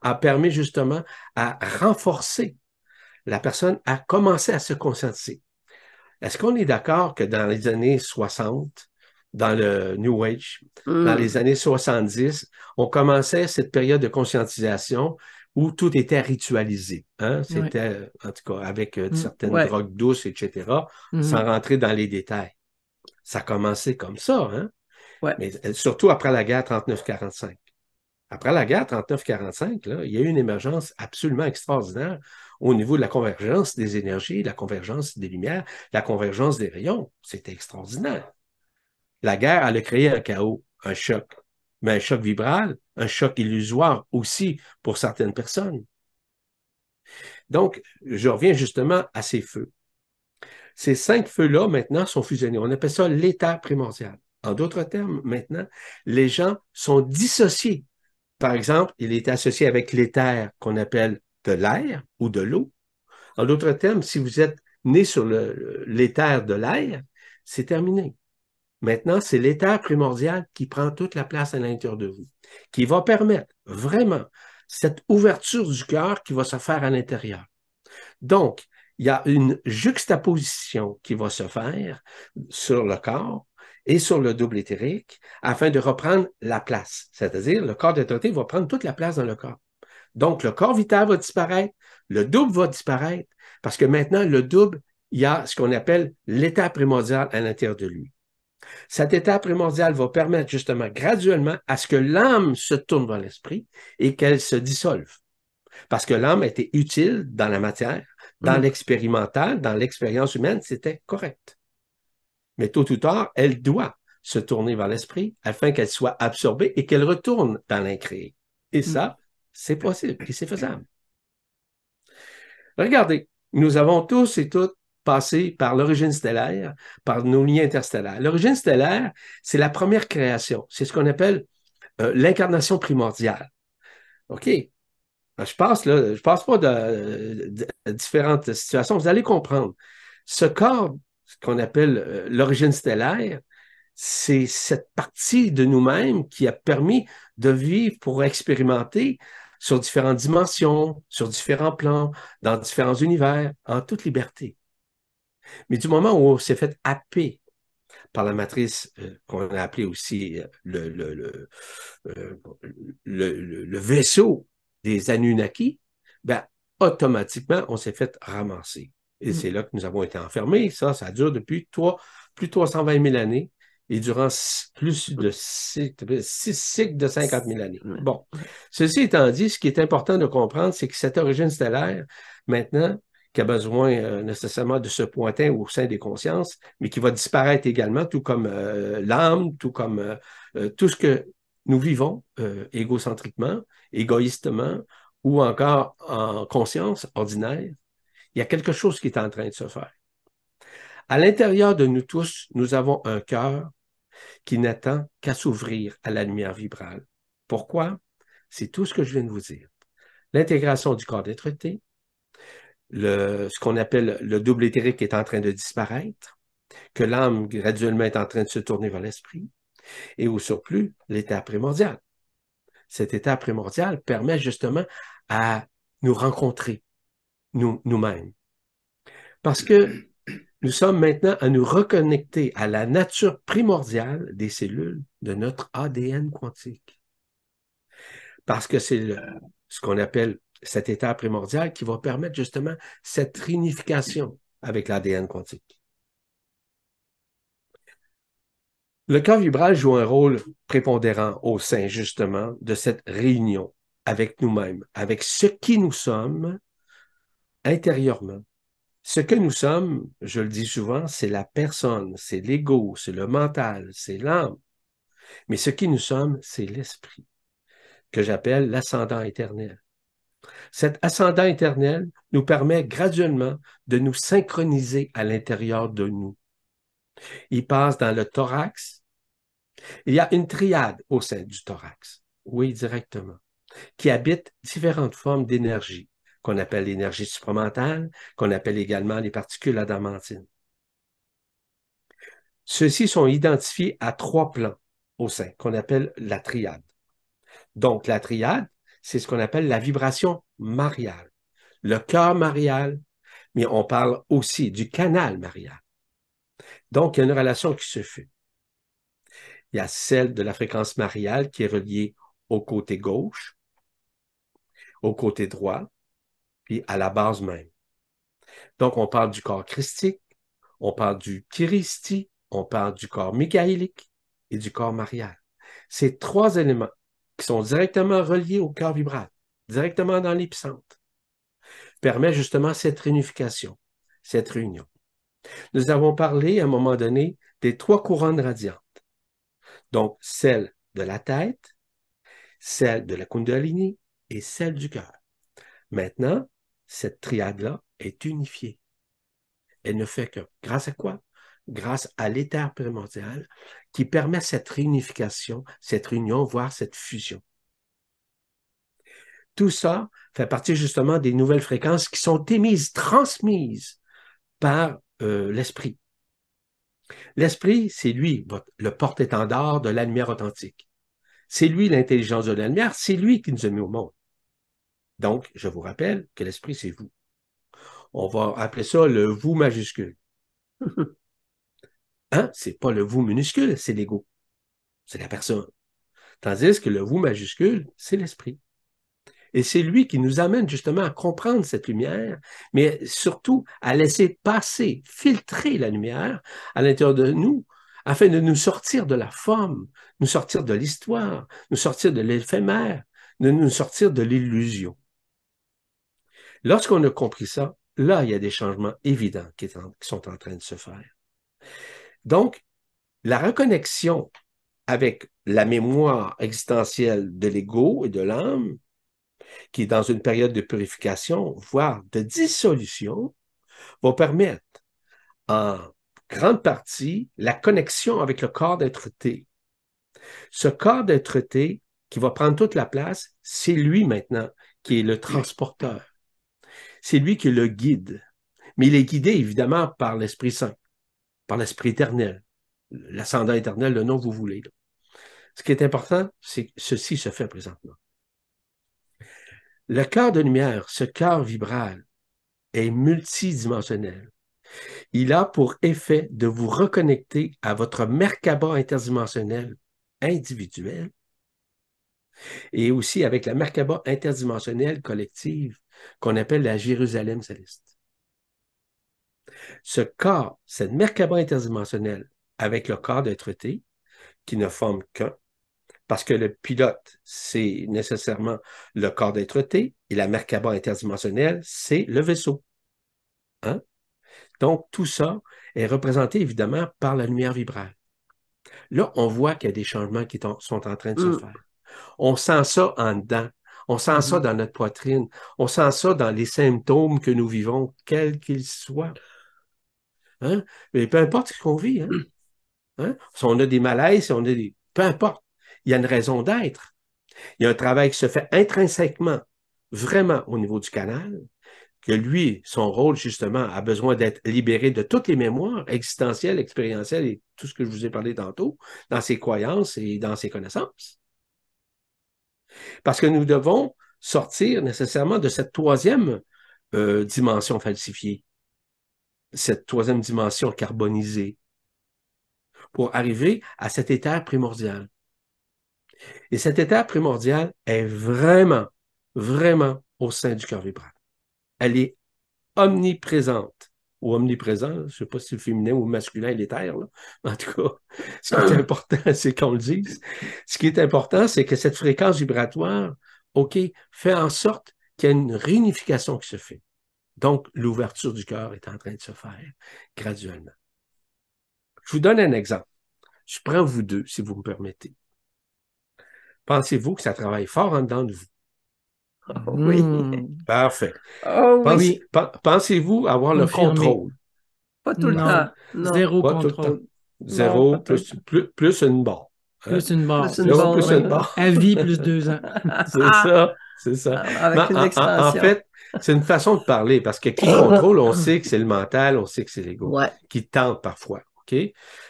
a permis justement à renforcer la personne à commencer à se conscientiser. Est-ce qu'on est d'accord que dans les années 60, dans le New Age, mm. dans les années 70, on commençait cette période de conscientisation où tout était ritualisé. Hein. C'était, en tout cas, avec euh, mm. certaines drogues douces, etc., mm-hmm. sans rentrer dans les détails. Ça commençait comme ça, hein. mais euh, surtout après la guerre 39-45. Après la guerre 39-45, il y a eu une émergence absolument extraordinaire au niveau de la convergence des énergies, la convergence des lumières, la convergence des rayons. C'était extraordinaire. La guerre, allait créer un chaos, un choc, mais un choc vibral, un choc illusoire aussi pour certaines personnes. Donc, je reviens justement à ces feux. Ces cinq feux-là, maintenant, sont fusionnés. On appelle ça l'état primordial. En d'autres termes, maintenant, les gens sont dissociés. Par exemple, il est associé avec l'éther qu'on appelle de l'air ou de l'eau. En d'autres termes, si vous êtes né sur l'éther de l'air, c'est terminé. Maintenant, c'est l'état primordial qui prend toute la place à l'intérieur de vous, qui va permettre vraiment cette ouverture du cœur qui va se faire à l'intérieur. Donc, il y a une juxtaposition qui va se faire sur le corps et sur le double éthérique afin de reprendre la place. C'est-à-dire, le corps détoté va prendre toute la place dans le corps. Donc, le corps vital va disparaître, le double va disparaître, parce que maintenant, le double, il y a ce qu'on appelle l'état primordial à l'intérieur de lui. Cette étape primordiale va permettre justement graduellement à ce que l'âme se tourne vers l'esprit et qu'elle se dissolve. Parce que l'âme était utile dans la matière, dans mm. l'expérimental, dans l'expérience humaine, c'était correct. Mais tôt ou tard, elle doit se tourner vers l'esprit afin qu'elle soit absorbée et qu'elle retourne dans l'incréé. Et mm. ça, c'est possible et c'est faisable. Regardez, nous avons tous et toutes passer par l'origine stellaire, par nos liens interstellaires. L'origine stellaire, c'est la première création. C'est ce qu'on appelle euh, l'incarnation primordiale. OK? Ben, je passe, là, je passe pas de, différentes situations. Vous allez comprendre. Ce corps, ce qu'on appelle euh, l'origine stellaire, c'est cette partie de nous-mêmes qui a permis de vivre pour expérimenter sur différentes dimensions, sur différents plans, dans différents univers, en toute liberté. Mais du moment où on s'est fait happer par la matrice euh, qu'on a appelée aussi euh, euh, le, le, vaisseau des Anunnaki, ben, automatiquement, on s'est fait ramasser. Et mm. c'est là que nous avons été enfermés. Ça, ça dure depuis plus de 320 000 années et durant plus de 6 cycles de 50 000 années. Bon, ceci étant dit, ce qui est important de comprendre, c'est que cette origine stellaire, maintenant, qui a besoin euh, nécessairement de se pointin au sein des consciences, mais qui va disparaître également, tout comme euh, l'âme, tout comme euh, tout ce que nous vivons égocentriquement, égoïstement, ou encore en conscience ordinaire. Il y a quelque chose qui est en train de se faire. À l'intérieur de nous tous, nous avons un cœur qui n'attend qu'à s'ouvrir à la lumière vibrale. Pourquoi? C'est tout ce que je viens de vous dire. L'intégration du corps dêtre t ce qu'on appelle le double éthérique est en train de disparaître, que l'âme graduellement est en train de se tourner vers l'esprit, et au surplus, l'état primordial. Cet état primordial permet justement à nous rencontrer nous, nous-mêmes. Parce que nous sommes maintenant à nous reconnecter à la nature primordiale des cellules de notre ADN quantique. Parce que c'est ce qu'on appelle cet état primordial qui va permettre justement cette réunification avec l'ADN quantique. Le corps vibral joue un rôle prépondérant au sein justement de cette réunion avec nous-mêmes, avec ce qui nous sommes intérieurement. Ce que nous sommes, je le dis souvent, c'est la personne, c'est l'ego, c'est le mental, c'est l'âme. Mais ce qui nous sommes, c'est l'esprit, que j'appelle l'ascendant éternel. Cet ascendant éternel nous permet graduellement de nous synchroniser à l'intérieur de nous. Il passe dans le thorax. Il y a une triade au sein du thorax, oui, directement, qui habite différentes formes d'énergie, qu'on appelle l'énergie supramentale, qu'on appelle également les particules adamantines. Ceux-ci sont identifiés à trois plans au sein, qu'on appelle la triade. Donc, la triade, c'est ce qu'on appelle la vibration mariale, le cœur marial, mais on parle aussi du canal marial. Donc, il y a une relation qui se fait. Il y a celle de la fréquence mariale qui est reliée au côté gauche, au côté droit, puis à la base même. Donc, on parle du corps christique, on parle du Christi, on parle du corps michaélique et du corps marial. Ces trois éléments sont directement reliés au corps vibral, directement dans l'épicentre, permet justement cette réunification, cette réunion. Nous avons parlé à un moment donné des trois couronnes radiantes. Donc, celle de la tête, celle de la Kundalini et celle du cœur. Maintenant, cette triade-là est unifiée. Elle ne fait que grâce à quoi? grâce à l'éther primordial qui permet cette réunification, cette union, voire cette fusion. Tout ça fait partie justement des nouvelles fréquences qui sont émises, transmises par euh, l'esprit. L'esprit, c'est lui le porte-étendard de la lumière authentique. C'est lui l'intelligence de la lumière, c'est lui qui nous a mis au monde. Donc, je vous rappelle que l'esprit, c'est vous. On va appeler ça le vous majuscule. Hein? Ce n'est pas le vous minuscule, c'est l'ego. C'est la personne. Tandis que le vous majuscule, c'est l'esprit. Et c'est lui qui nous amène justement à comprendre cette lumière, mais surtout à laisser passer, filtrer la lumière à l'intérieur de nous, afin de nous sortir de la forme, nous sortir de l'histoire, nous sortir de l'éphémère, de nous sortir de l'illusion. Lorsqu'on a compris ça, là, il y a des changements évidents qui sont en train de se faire. Donc, la reconnexion avec la mémoire existentielle de l'ego et de l'âme, qui est dans une période de purification, voire de dissolution, va permettre en grande partie la connexion avec le corps d'être-té. Ce corps d'être-té qui va prendre toute la place, c'est lui maintenant qui est le transporteur. C'est lui qui le guide. Mais il est guidé évidemment par l'Esprit Saint par l'Esprit éternel, l'ascendant éternel, le nom que vous voulez. Ce qui est important, c'est que ceci se fait présentement. Le cœur de lumière, ce cœur vibral, est multidimensionnel. Il a pour effet de vous reconnecter à votre Merkaba interdimensionnel individuel et aussi avec la Merkaba interdimensionnelle collective qu'on appelle la Jérusalem céleste. Ce corps, cette mercaba interdimensionnelle avec le corps d'être T, qui ne forme qu'un, parce que le pilote, c'est nécessairement le corps d'être T, et la mercaba interdimensionnelle, c'est le vaisseau. Hein? Donc, tout ça est représenté évidemment par la lumière vibrale. Là, on voit qu'il y a des changements qui sont en train de se hmm. faire. On sent ça en dedans. On sent ça mm-hmm. dans notre poitrine. On sent ça dans les symptômes que nous vivons, quels qu'ils soient. Hein? Mais peu importe ce qu'on vit. Hein? Hein? Si on a des malaises, si on a des. Peu importe. Il y a une raison d'être. Il y a un travail qui se fait intrinsèquement, vraiment au niveau du canal, que lui, son rôle, justement, a besoin d'être libéré de toutes les mémoires existentielles, expérientielles et tout ce que je vous ai parlé tantôt, dans ses croyances et dans ses connaissances. Parce que nous devons sortir nécessairement de cette troisième euh, dimension falsifiée, cette troisième dimension carbonisée pour arriver à cet état primordial. Et cet état primordial est vraiment, vraiment au sein du cœur vibrant. Elle est omniprésente ou omniprésente, je ne sais pas si le féminin ou le masculin est l'éther, en tout cas, ce qui est ah. important, c'est qu'on le dise. Ce qui est important, c'est que cette fréquence vibratoire, OK, fait en sorte qu'il y a une réunification qui se fait. Donc, l'ouverture du cœur est en train de se faire graduellement. Je vous donne un exemple. Je prends vous deux, si vous me permettez. Pensez-vous que ça travaille fort en dedans de vous? Ah oui. Hmm. Parfait. Oh, Pensez-vous avoir le contrôle? Pas tout le temps. Zéro contrôle. Zéro plus, hein? plus, une barre. Plus une barre. Plus une barre. À vie, plus deux ans. c'est ça. C'est ça. Ah, avec une en fait, c'est une façon de parler parce que qui contrôle, on sait que c'est le mental, on sait que c'est l'ego qui tente parfois. OK?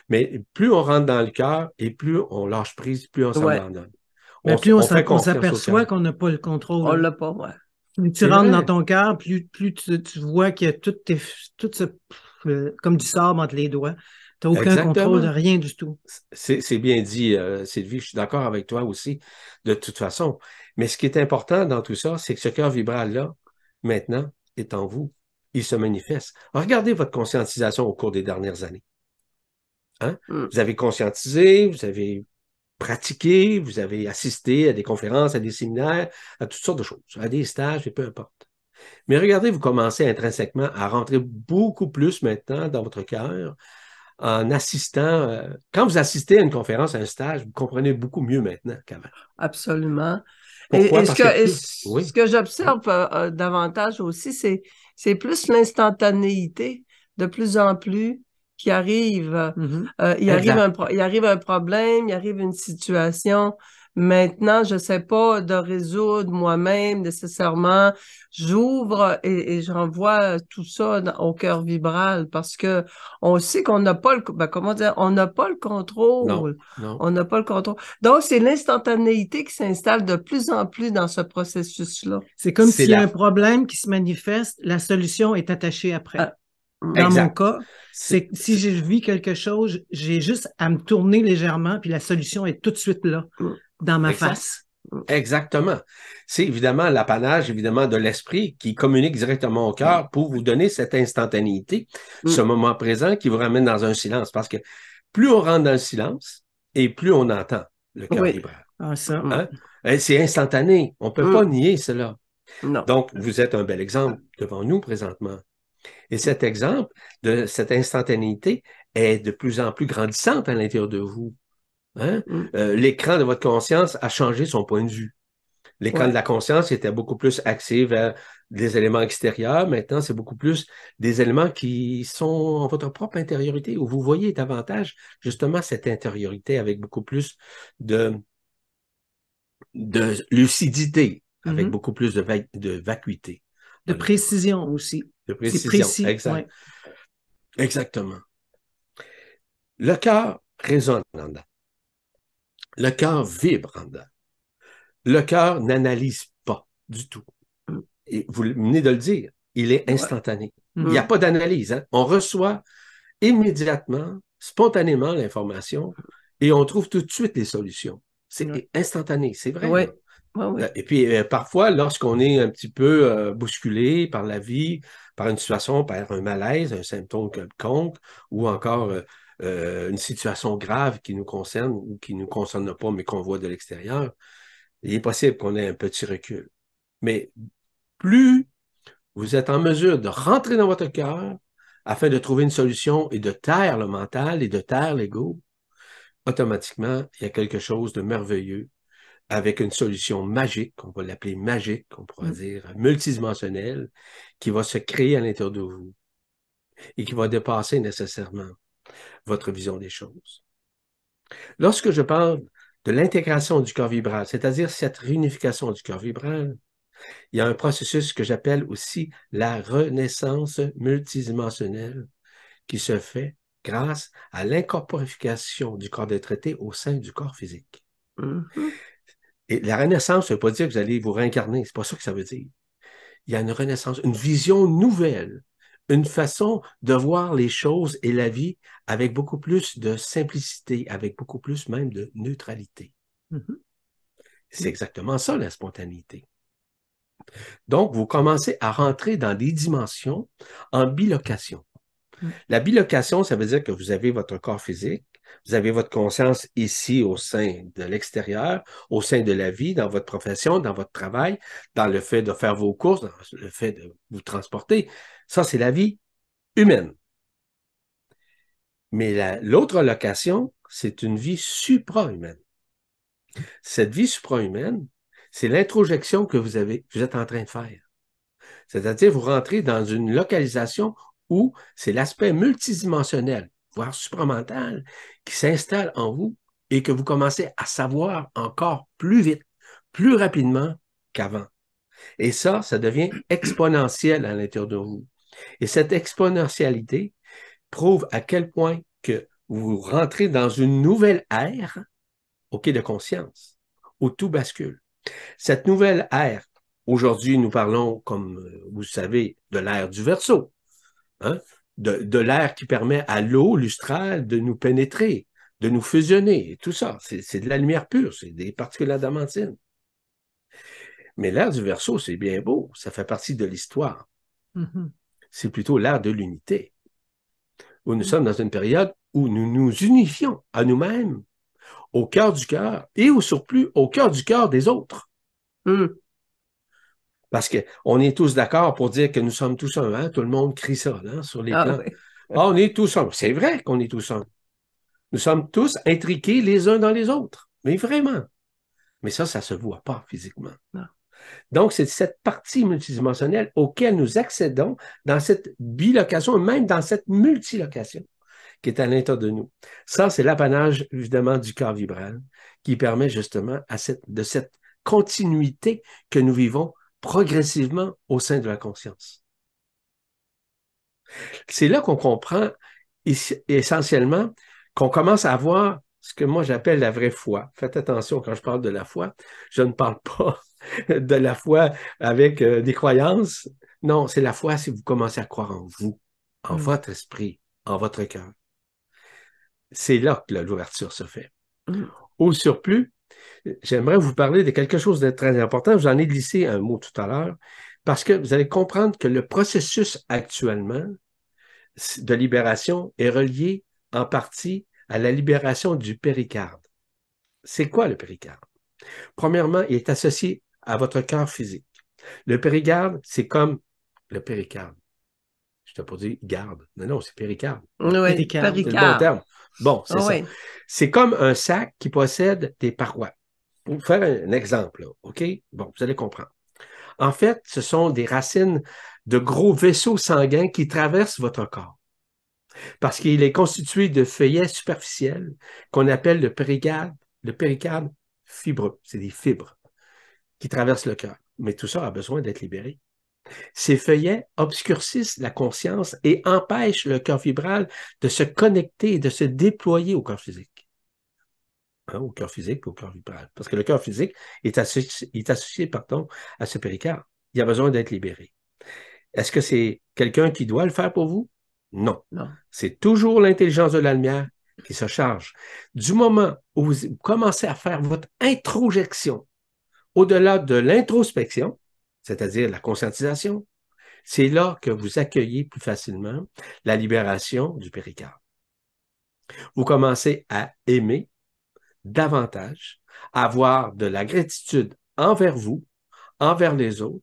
Mais plus on rentre dans le cœur et plus on lâche prise, plus on s'abandonne. plus on, s'aperçoit qu'on n'a pas le contrôle. On l'a pas, ouais. tu rentres dans ton cœur, plus, plus tu, vois qu'il y a tout, tes, ce, euh, comme du sable entre les doigts. Tu n'as aucun contrôle rien du tout. C'est bien dit, euh, Sylvie, je suis d'accord avec toi aussi, de toute façon. Mais ce qui est important dans tout ça, c'est que ce cœur vibral-là, maintenant est en vous. Il se manifeste. Regardez votre conscientisation au cours des dernières années. Hein? Hmm. Vous avez conscientisé, vous avez pratiqué, vous avez assisté à des conférences, à des séminaires, à toutes sortes de choses, à des stages et peu importe. Mais regardez, vous commencez intrinsèquement à rentrer beaucoup plus maintenant dans votre cœur en assistant. Euh, quand vous assistez à une conférence, à un stage, vous comprenez beaucoup mieux maintenant qu'avant. Absolument. Et, ce, que, que, j'observe euh, euh, davantage aussi, c'est, plus l'instantanéité de plus en plus qui arrive. Mm-hmm. Euh, il, arrive un, il, arrive un, problème, il arrive une situation, Maintenant, je ne sais pas de résoudre moi-même nécessairement. J'ouvre et, j'envoie tout ça au cœur vibral parce que on sait qu'on n'a pas le ben, comment dire, on n'a pas le contrôle. On n'a pas le contrôle. Donc, c'est l'instantanéité qui s'installe de plus en plus dans ce processus-là. C'est comme s'il y a un problème qui se manifeste, la solution est attachée après. Euh, dans mon cas, c'est si je vis quelque chose, j'ai juste à me tourner légèrement, puis la solution est tout de suite là. Mm dans ma face. Exactement. C'est évidemment l'apanage, évidemment, de l'esprit qui communique directement au cœur pour vous donner cette instantanéité, mm. ce moment présent qui vous ramène dans un silence. Parce que plus on rentre dans le silence et plus on entend le cœur ah, hein? C'est instantané. On ne peut pas mm. nier cela. Donc, vous êtes un bel exemple devant nous présentement. Et cet exemple de cette instantanéité est de plus en plus grandissante à l'intérieur de vous. Hein? Mm. Euh, l'écran de votre conscience a changé son point de vue. L'écran de la conscience était beaucoup plus axé vers des éléments extérieurs. Maintenant, c'est beaucoup plus des éléments qui sont en votre propre intériorité, où vous voyez davantage justement cette intériorité avec beaucoup plus de, lucidité, avec mm-hmm. beaucoup plus de, vacuité. De précision aussi. De précision, précis, Exactement. Le cœur résonne, Nanda. Le cœur vibre en dedans. Le cœur n'analyse pas du tout. Et vous venez de le dire, il est instantané. Il n'y a mm. pas d'analyse. Hein. On reçoit immédiatement, spontanément l'information et on trouve tout de suite les solutions. C'est instantané, c'est vrai. Ouais. Euh, et puis euh, parfois, lorsqu'on est un petit peu euh, bousculé par la vie, par une situation, par un malaise, un symptôme quelconque, ou encore euh, une situation grave qui nous concerne ou qui ne nous concerne pas, mais qu'on voit de l'extérieur, il est possible qu'on ait un petit recul. Mais plus vous êtes en mesure de rentrer dans votre cœur afin de trouver une solution et de taire le mental et de taire l'ego, automatiquement, il y a quelque chose de merveilleux avec une solution magique, on va l'appeler magique, on pourra mm. dire multidimensionnelle, qui va se créer à l'intérieur de vous et qui va dépasser nécessairement votre vision des choses. Lorsque je parle de l'intégration du corps vibral, c'est-à-dire cette réunification du corps vibral, il y a un processus que j'appelle aussi la renaissance multidimensionnelle qui se fait grâce à l'incorporification du corps des traités au sein du corps physique. Mm-hmm. Et la renaissance, ça ne veut pas dire que vous allez vous réincarner, c'est pas ça que ça veut dire. Il y a une renaissance, une vision nouvelle une façon de voir les choses et la vie avec beaucoup plus de simplicité, avec beaucoup plus même de neutralité. Mm-hmm. C'est exactement ça la spontanéité. Donc, vous commencez à rentrer dans des dimensions en bilocation. Mm. La bilocation, ça veut dire que vous avez votre corps physique, vous avez votre conscience ici au sein de l'extérieur, au sein de la vie, dans votre profession, dans votre travail, dans le fait de faire vos courses, dans le fait de vous transporter, ça, c'est la vie humaine. Mais l'autre location, c'est une vie humaine. Cette vie humaine, c'est l'introjection que vous avez, vous êtes en train de faire. C'est-à-dire, vous rentrez dans une localisation où c'est l'aspect multidimensionnel, voire supramental, qui s'installe en vous et que vous commencez à savoir encore plus vite, plus rapidement qu'avant. Et ça, ça devient exponentiel à l'intérieur de vous. Et cette exponentialité prouve à quel point que vous rentrez dans une nouvelle ère, OK, de conscience, où tout bascule. Cette nouvelle ère, aujourd'hui, nous parlons, comme vous savez, de l'ère du verso, hein, de, l'air l'ère qui permet à l'eau lustrale de nous pénétrer, de nous fusionner, et tout ça. C'est de la lumière pure, c'est des particules adamantines. Mais l'ère du verso, c'est bien beau, ça fait partie de l'histoire. Mm-hmm c'est plutôt l'art de l'unité, où nous mm. sommes dans une période où nous nous unifions à nous-mêmes, au cœur du cœur et au surplus au cœur du cœur des autres. Mm. Parce qu'on est tous d'accord pour dire que nous sommes tous un, hein? tout le monde crie ça hein, sur les ah, ah, on est tous un. C'est vrai qu'on est tous un. Nous sommes tous intriqués les uns dans les autres, mais vraiment. Mais ça, ça ne se voit pas physiquement. Non. Donc, c'est cette partie multidimensionnelle auquel nous accédons dans cette bilocation, même dans cette multilocation qui est à l'intérieur de nous. Ça, c'est l'apanage, évidemment, du corps vibral qui permet justement de cette continuité que nous vivons progressivement au sein de la conscience. C'est là qu'on comprend essentiellement qu'on commence à avoir ce que moi j'appelle la vraie foi. Faites attention quand je parle de la foi. Je ne parle pas de la foi avec euh, des croyances. Non, c'est la foi si vous commencez à croire en vous, en mm. votre esprit, en votre cœur. C'est là que l'ouverture se fait. Mm. Au surplus, j'aimerais vous parler de quelque chose de très important. J'en ai glissé un mot tout à l'heure, parce que vous allez comprendre que le processus actuellement de libération est relié en partie à la libération du péricarde. C'est quoi le péricarde? Premièrement, il est associé à votre corps physique. Le péricarde, c'est comme le péricarde. Je t'ai pas dit garde. Non, non, c'est péricarde. Oui, péricarde. C'est le bon terme. Bon, ah c'est comme un sac qui possède des parois. Pour faire un exemple, OK? Bon, vous allez comprendre. En fait, ce sont des racines de gros vaisseaux sanguins qui traversent votre corps parce qu'il est constitué de feuillets superficiels qu'on appelle le péricarde, le péricarde fibreux. C'est des fibres qui traversent le cœur. Mais tout ça a besoin d'être libéré. Ces feuillets obscurcissent la conscience et empêchent le cœur fibral de se connecter et de se déployer au cœur physique. Hein, au cœur physique, au cœur vibral. Parce que le cœur physique est associé, à ce péricarde. Il a besoin d'être libéré. Est-ce que c'est quelqu'un qui doit le faire pour vous? Non. C'est toujours l'intelligence de la lumière qui se charge. Du moment où vous commencez à faire votre introjection au-delà de l'introspection, c'est-à-dire la conscientisation, c'est là que vous accueillez plus facilement la libération du péricard. Vous commencez à aimer davantage, à avoir de la gratitude envers vous, envers les autres.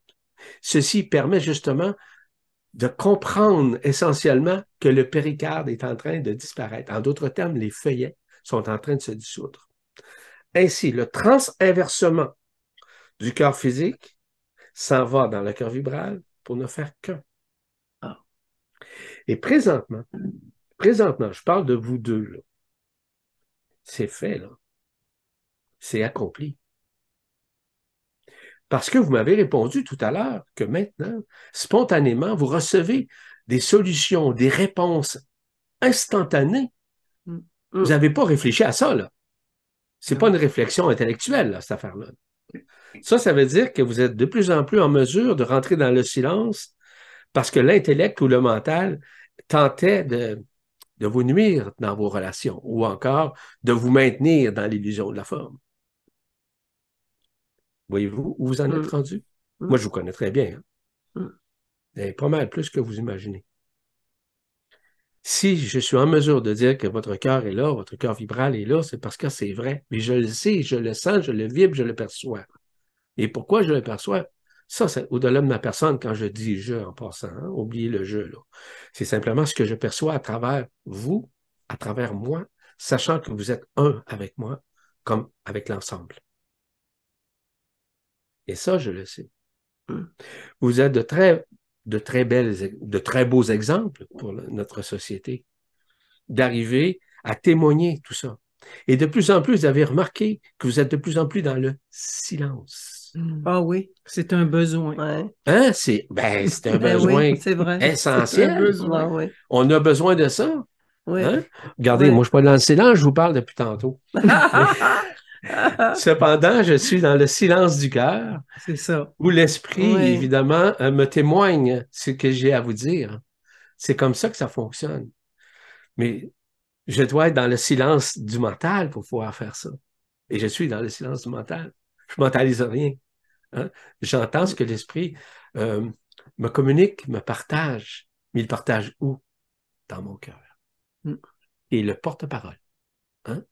Ceci permet justement de comprendre essentiellement que le péricarde est en train de disparaître. En d'autres termes, les feuillets sont en train de se dissoudre. Ainsi, le transinversement du corps physique s'en va dans le cœur vibral pour ne faire qu'un. Ah. Et présentement, présentement, je parle de vous deux, C'est fait, là. C'est accompli. Parce que vous m'avez répondu tout à l'heure que maintenant, spontanément, vous recevez des solutions, des réponses instantanées. Mm. Vous n'avez mm. pas réfléchi à ça, là. C'est pas une réflexion intellectuelle, cette affaire-là. Ça, ça veut dire que vous êtes de plus en plus en mesure de rentrer dans le silence parce que l'intellect ou le mental tentait de, de vous nuire dans vos relations ou encore de vous maintenir dans l'illusion de la forme. Voyez-vous où vous en êtes mm. rendu? Mm. Moi, je vous connais très bien. Hein. Mm. pas mal plus que vous imaginez. Si je suis en mesure de dire que votre cœur est là, votre cœur vibral est là, c'est parce que c'est vrai. Mais je le sais, je le sens, je le vibre, je le perçois. Et pourquoi je le perçois? Ça, c'est au-delà de ma personne quand je dis je en passant. Hein, oubliez le je. C'est simplement ce que je perçois à travers vous, à travers moi, sachant que vous êtes un avec moi, comme avec l'ensemble. Et ça, je le sais. Hein? Vous êtes de très, de très belles, de très beaux exemples pour notre société d'arriver à témoigner tout ça. Et de plus en plus, vous avez remarqué que vous êtes de plus en plus dans le silence. Hmm. Ah oui, c'est un besoin. Hein, c'est un besoin essentiel. On a besoin de ça. Oui. Hein? Regardez, moi, je ne suis pas dans le silence, je vous parle depuis tantôt. Cependant, je suis dans le silence du cœur. C'est ça. Où l'esprit, évidemment, euh, me témoigne ce que j'ai à vous dire. C'est comme ça que ça fonctionne. Mais je dois être dans le silence du mental pour pouvoir faire ça. Et je suis dans le silence du mental. Je mentalise rien. Hein. J'entends ce que l'esprit euh, me communique, me partage. Mais il partage où? Dans mon cœur. Mm. Et le porte-parole. Hein?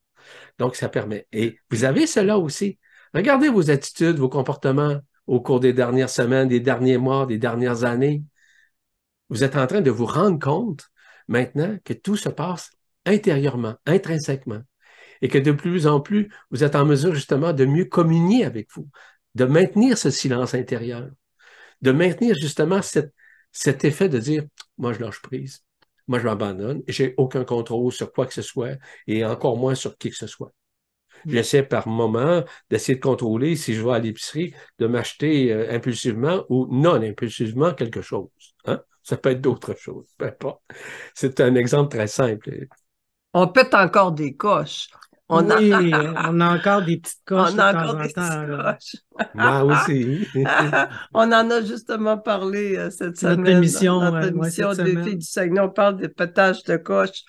Donc, ça permet. Et vous avez cela aussi. Regardez vos attitudes, vos comportements au cours des dernières semaines, des derniers mois, des dernières années. Vous êtes en train de vous rendre compte maintenant que tout se passe intérieurement, intrinsèquement, et que de plus en plus, vous êtes en mesure justement de mieux communier avec vous, de maintenir ce silence intérieur, de maintenir justement cet effet de dire, moi je lâche prise, moi je m'abandonne, j'ai aucun contrôle sur quoi que ce soit et encore moins sur qui que ce soit. Hmm. J'essaie par moment d'essayer de contrôler si je vais à l'épicerie, de m'acheter euh, impulsivement ou non impulsivement quelque chose. Hein? Ça peut être d'autres choses, peu importe. C'est un exemple très simple. On pète encore des coches. On, a... encore des petites coches. On a encore des petites coches. Moi aussi. on en a justement parlé euh, cette semaine. Émission, notre émission de des du on parle des pétages de coches.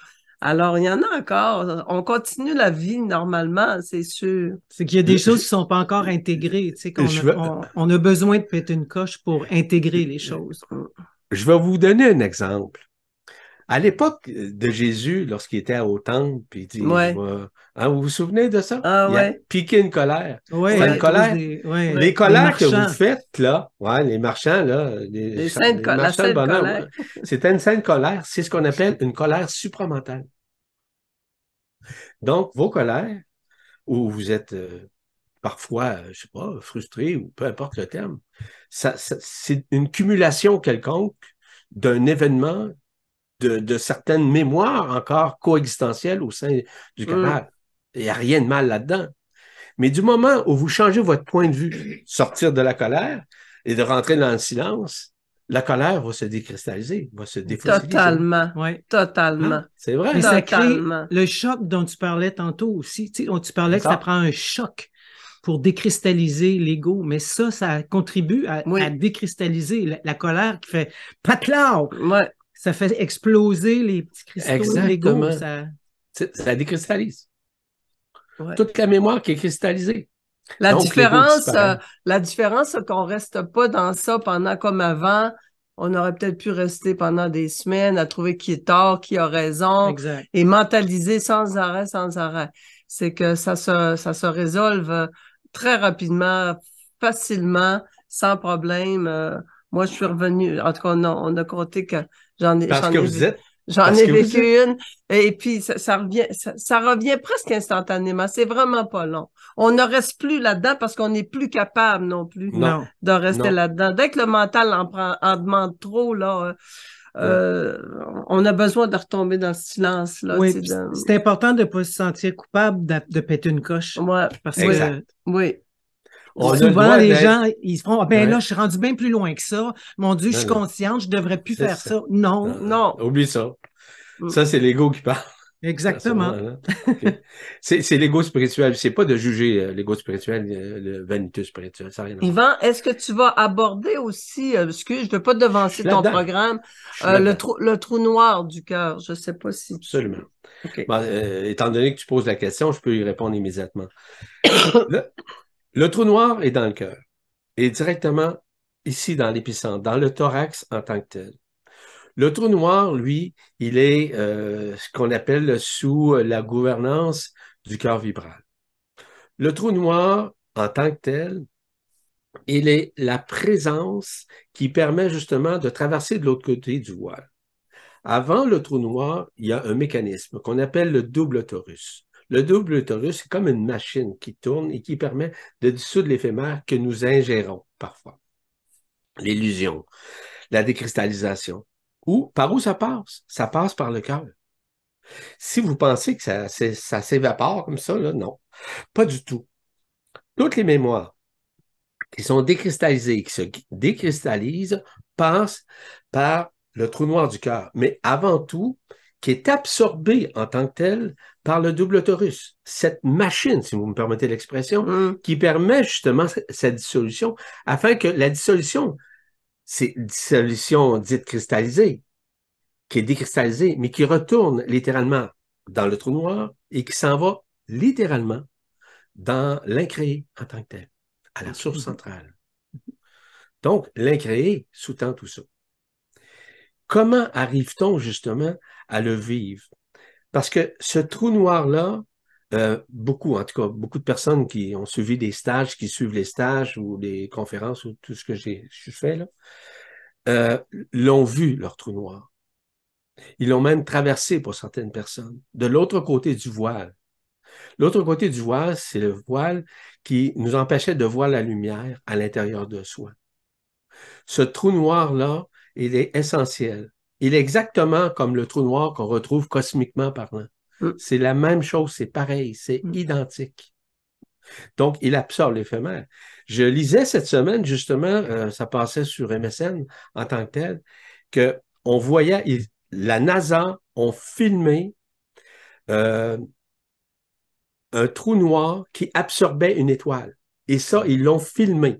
Alors, il y en a encore. On continue la vie normalement, c'est sûr. C'est qu'il y a des choses qui ne sont pas encore intégrées. Tu sais, on, on a besoin de péter une coche pour intégrer les choses. Mm, mm, mm. Je vais vous donner un exemple. À l'époque de Jésus, lorsqu'il était au temple, puis il dit hein, Vous vous souvenez de ça ah, Il a une colère. une colère. Les colères que vous faites, là, les marchands, là, les, de c'était une sainte colère. C'est ce qu'on appelle une colère supramentale. Donc, vos colères, où vous êtes euh, parfois, euh, je ne sais pas, frustré ou peu importe le terme, c'est une cumulation quelconque d'un événement de, certaines mémoires encore coexistentielles au sein du hmm. canal. Il n'y a rien de mal là-dedans. Mais du moment où vous changez votre point de vue, sortir de la colère et de rentrer dans le silence, la colère va se décristalliser, va se défossiliser. Totalement, oui. Totalement. Hein? C'est vrai. Mais ça crée le choc dont tu parlais tantôt aussi. Tu, parlais que ça prend un choc pour décristalliser l'ego, mais ça, ça contribue à, décristalliser la, colère qui fait patelard. Oui ça fait exploser les petits cristaux Exactement. Ça... ça... décristallise. Toute la mémoire qui est cristallisée. La différence, euh, la différence, c'est qu'on ne reste pas dans ça pendant comme avant. On aurait peut-être pu rester pendant des semaines à trouver qui est tort, qui a raison, et mentaliser sans arrêt, sans arrêt. C'est que ça se, ça se résolve très rapidement, facilement, sans problème. Euh, moi, je suis revenu. En tout cas, on a compté que J'en ai, vous êtes. J'en ai vécu une. Et puis, ça, revient, ça, revient presque instantanément. C'est vraiment pas long. On ne reste plus là-dedans parce qu'on n'est plus capable non plus de rester là-dedans. Dès que le mental en, demande trop, là. Euh, euh, on a besoin de retomber dans le silence. Là, c'est important de ne pas se sentir coupable de, péter une coche. Oui, parce Que, oui souvent, les gens, ils se font, ah, ben là, je suis rendu bien plus loin que ça. Mon Dieu, je ben suis consciente, je devrais plus faire ça. Non. Ah, non. Oublie ça. Mm. Ça, c'est l'ego qui parle. Exactement. C'est l'ego spirituel. C'est pas de juger euh, l'ego spirituel, euh, le vanitus spirituel. Ça Yvan, est-ce que tu vas aborder aussi, euh, excuse, je ne veux pas devancer ton programme, euh, le, trou, noir du cœur. Je ne sais pas si. Absolument. Bah, étant donné que tu poses la question, je peux y répondre immédiatement. Le trou noir est dans le cœur et directement ici dans l'épicentre, dans le thorax en tant que tel. Le trou noir, lui, il est euh, ce qu'on appelle sous euh, la gouvernance du cœur vibral. Le trou noir, en tant que tel, il est la présence qui permet justement de traverser de l'autre côté du voile. Avant le trou noir, il y a un mécanisme qu'on appelle le double torus. Le double torus, c'est comme une machine qui tourne et qui permet de dissoudre l'éphémère que nous ingérons parfois. L'illusion, la décristallisation. Ou par où ça passe? Ça passe par le cœur. Si vous pensez que ça, s'évapore comme ça, non, pas du tout. Toutes les mémoires qui sont décristallisées, qui se décristallisent, passent par le trou noir du cœur. Mais avant tout, qui est absorbé en tant que tel par le double torus, cette machine, si vous me permettez l'expression, mm. qui permet justement cette dissolution, afin que la dissolution, c'est dissolution dite cristallisée, qui est décristallisée, mais qui retourne littéralement dans le trou noir et qui s'en va littéralement dans l'incréé en tant que tel, à la mm-hmm. source centrale. Donc, l'incréé sous-tend tout ça. Comment arrive-t-on justement à le vivre? Parce que ce trou noir-là, euh, beaucoup, en tout cas, beaucoup de personnes qui ont suivi des stages, qui suivent les stages ou les conférences ou tout ce que j'ai fait, là, euh, l'ont vu, leur trou noir. Ils l'ont même traversé pour certaines personnes, de l'autre côté du voile. L'autre côté du voile, c'est le voile qui nous empêchait de voir la lumière à l'intérieur de soi. Ce trou noir-là, il est essentiel. Il est exactement comme le trou noir qu'on retrouve cosmiquement parlant. Mm. C'est la même chose, c'est pareil, c'est mm. identique. Donc, il absorbe l'éphémère. Je lisais cette semaine, justement, euh, ça passait sur MSN en tant que tel, que on voyait, la NASA ont filmé euh, un trou noir qui absorbait une étoile. Et ça, ils l'ont filmé.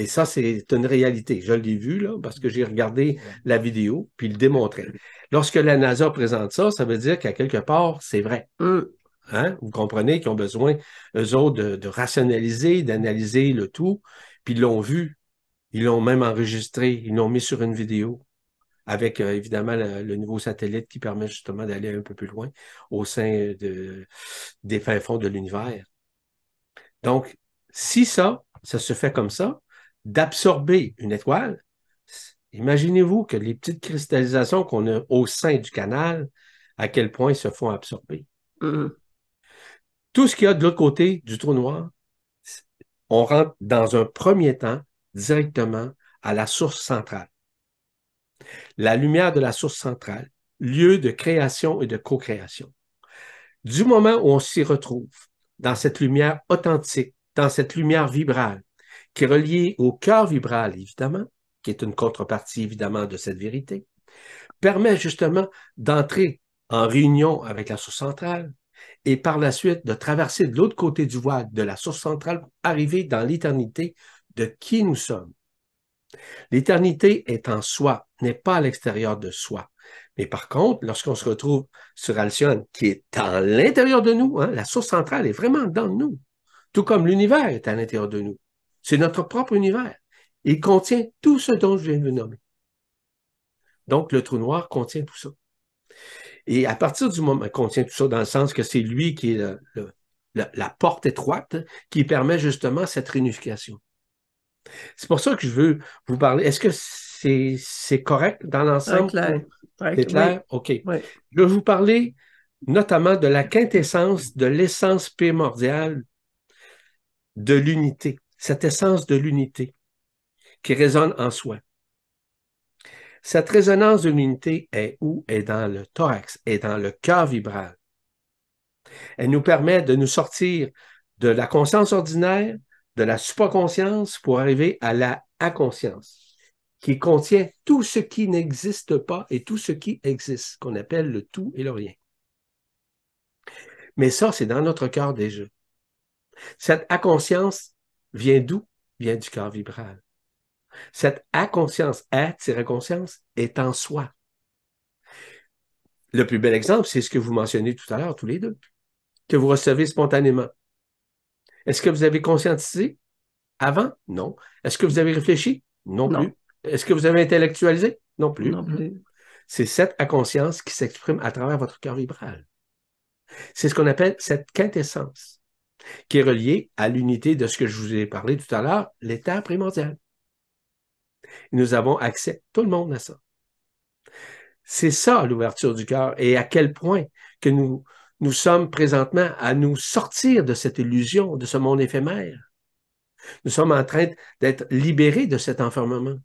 Et ça, c'est une réalité. Je l'ai vu, là, parce que j'ai regardé la vidéo, puis il le démontrait. Lorsque la NASA présente ça, ça veut dire qu'à quelque part, c'est vrai. Eux, hein, vous comprenez qu'ils ont besoin, eux autres, de, rationaliser, d'analyser le tout, puis ils l'ont vu. Ils l'ont même enregistré, ils l'ont mis sur une vidéo avec euh, évidemment le, nouveau satellite qui permet justement d'aller un peu plus loin au sein des fins fonds de l'univers. Donc, si ça, ça se fait comme ça, d'absorber une étoile, imaginez-vous que les petites cristallisations qu'on a au sein du canal, à quel point elles se font absorber. Mm-hmm. Tout ce qu'il y a de l'autre côté du trou noir, on rentre dans un premier temps directement à la source centrale. La lumière de la source centrale, lieu de création et de co-création. Du moment où on s'y retrouve, dans cette lumière authentique, dans cette lumière vibrale, qui est relié au cœur vibral, évidemment, qui est une contrepartie, évidemment, de cette vérité, permet justement d'entrer en réunion avec la source centrale et par la suite de traverser de l'autre côté du voile de la source centrale pour arriver dans l'éternité de qui nous sommes. L'éternité est en soi, n'est pas à l'extérieur de soi. Mais par contre, lorsqu'on se retrouve sur Alcyone, qui est à l'intérieur de nous, hein, la source centrale est vraiment dans nous, tout comme l'univers est à l'intérieur de nous. C'est notre propre univers. Il contient tout ce dont je viens de vous nommer. Donc, le trou noir contient tout ça. Et à partir du moment, il contient tout ça dans le sens que c'est lui qui est la, porte étroite qui permet justement cette réunification. C'est pour ça que je veux vous parler. Est-ce que c'est correct dans l'ensemble? C'est clair. C'est clair? OK. Je veux vous parler notamment de la quintessence, de l'essence primordiale de l'unité cette essence de l'unité qui résonne en soi. Cette résonance de l'unité est où? Est dans le thorax, est dans le cœur vibral. Elle nous permet de nous sortir de la conscience ordinaire, de la supraconscience pour arriver à la inconscience, qui contient tout ce qui n'existe pas et tout ce qui existe, qu'on appelle le tout et le rien. Mais ça, c'est dans notre cœur déjà. Cette inconscience vient d'où? Vient du corps vibral. Cette inconscience, hein, conscience à-conscience, est en soi. Le plus bel exemple, c'est ce que vous mentionnez tout à l'heure, tous les deux, que vous recevez spontanément. Est-ce que vous avez conscientisé avant? Non. Est-ce que vous avez réfléchi? Non, plus. Est-ce que vous avez intellectualisé? Non plus. C'est cette inconscience qui s'exprime à travers votre cœur vibral. C'est ce qu'on appelle cette quintessence qui est relié à l'unité de ce que je vous ai parlé tout à l'heure, l'état primordial. Nous avons accès, tout le monde, à ça. C'est ça l'ouverture du cœur et à quel point que nous, nous sommes présentement à nous sortir de cette illusion, de ce monde éphémère. Nous sommes en train d'être libérés de cet enfermement.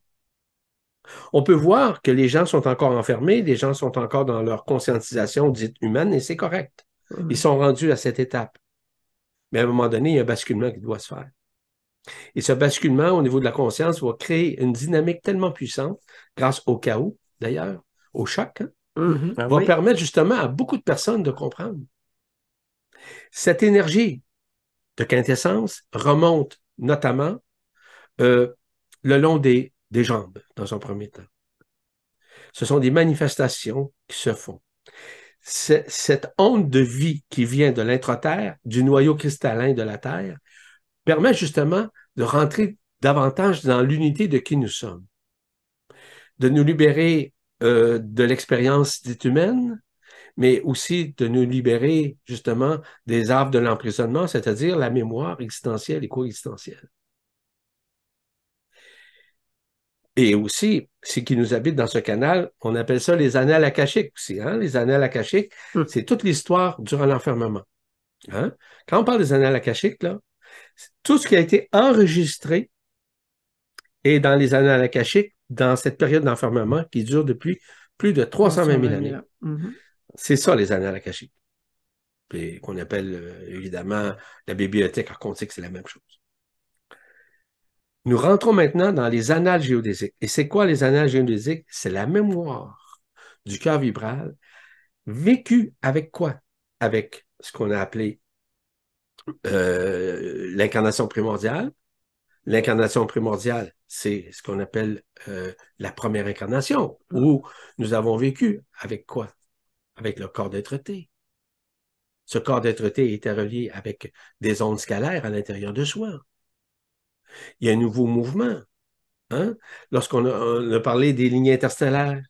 On peut voir que les gens sont encore enfermés, les gens sont encore dans leur conscientisation dite humaine et c'est correct. Mmh. Ils sont rendus à cette étape. Mais à un moment donné, il y a un basculement qui doit se faire. Et ce basculement au niveau de la conscience va créer une dynamique tellement puissante, grâce au chaos d'ailleurs, au choc, hein, mm-hmm. ah va permettre justement à beaucoup de personnes de comprendre. Cette énergie de quintessence remonte notamment euh, le long des, des jambes dans un premier temps. Ce sont des manifestations qui se font cette onde de vie qui vient de l'intraterre, du noyau cristallin de la Terre, permet justement de rentrer davantage dans l'unité de qui nous sommes, de nous libérer euh, de l'expérience dite humaine, mais aussi de nous libérer justement des arbres de l'emprisonnement, c'est-à-dire la mémoire existentielle et coexistentielle. Et aussi, ce qui nous habite dans ce canal, on appelle ça les annales akashiques aussi. Hein? Les annales akashiques, hmm. c'est toute l'histoire durant l'enfermement. Hein. Quand on parle des annales akashiques, là, tout ce qui a été enregistré est dans les annales akashiques dans cette période d'enfermement qui dure depuis plus de 320 000 années. Mhm. C'est ça, les annales akashiques. Qu'on appelle euh, évidemment la bibliothèque que c'est la même chose. Nous rentrons maintenant dans les annales géodésiques. Et c'est quoi les annales géodésiques? C'est la mémoire du cœur vibral vécu avec quoi? Avec ce qu'on a appelé euh, l'incarnation primordiale. L'incarnation primordiale, c'est ce qu'on appelle euh, la première incarnation, où nous avons vécu avec quoi? Avec le corps dêtre T. Ce corps dêtre T était relié avec des ondes scalaires à l'intérieur de soi. Il y a un nouveau mouvement. Hein? Lorsqu'on a, parlé des lignées interstellaires,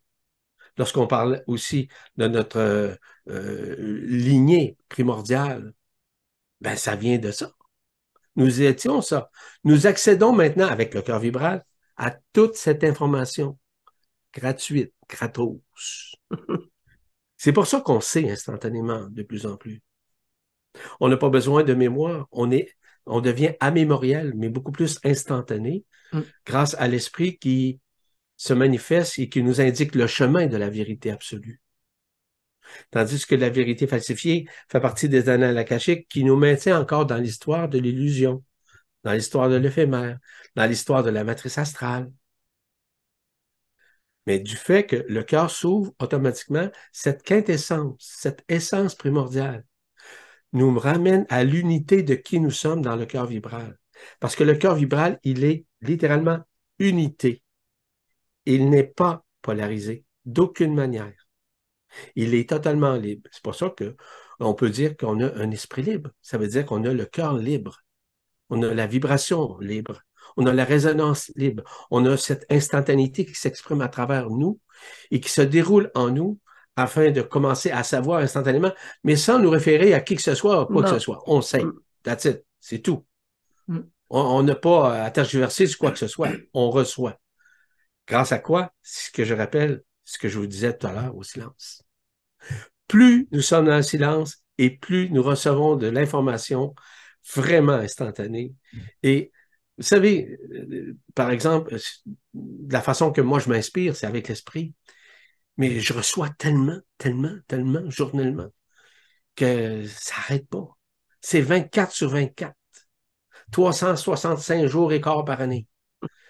lorsqu'on parle aussi de notre euh, euh, lignée primordiale, ben ça vient de ça. Nous étions ça. Nous accédons maintenant avec le cœur vibral à toute cette information gratuite, gratos. C'est pour ça qu'on sait instantanément de plus en plus. On n'a pas besoin de mémoire, on est on devient amémoriel, mais beaucoup plus instantané, mm. grâce à l'esprit qui se manifeste et qui nous indique le chemin de la vérité absolue. Tandis que la vérité falsifiée fait partie des annales akashiques qui nous maintient encore dans l'histoire de l'illusion, dans l'histoire de l'éphémère, dans l'histoire de la matrice astrale. Mais du fait que le cœur s'ouvre automatiquement, cette quintessence, cette essence primordiale nous ramène à l'unité de qui nous sommes dans le cœur vibral. Parce que le cœur vibral, il est littéralement unité. Il n'est pas polarisé d'aucune manière. Il est totalement libre. C'est pour ça que on peut dire qu'on a un esprit libre. Ça veut dire qu'on a le cœur libre. On a la vibration libre. On a la résonance libre. On a cette instantanéité qui s'exprime à travers nous et qui se déroule en nous afin de commencer à savoir instantanément, mais sans nous référer à qui que ce soit, quoi que ce soit. On sait. Mm. That's it. C'est tout. Mm. On n'a pas à tergiverser sur quoi que ce soit. On reçoit. Grâce à quoi? Ce que je rappelle, ce que je vous disais tout à l'heure au silence. Plus nous sommes dans le silence et plus nous recevons de l'information vraiment instantanée. Mm. Et vous savez, euh, par exemple, la façon que moi je m'inspire, c'est avec l'esprit. Mais je reçois tellement, tellement, tellement journellement que ça n'arrête pas. C'est 24 sur 24. 365 jours et quart par année.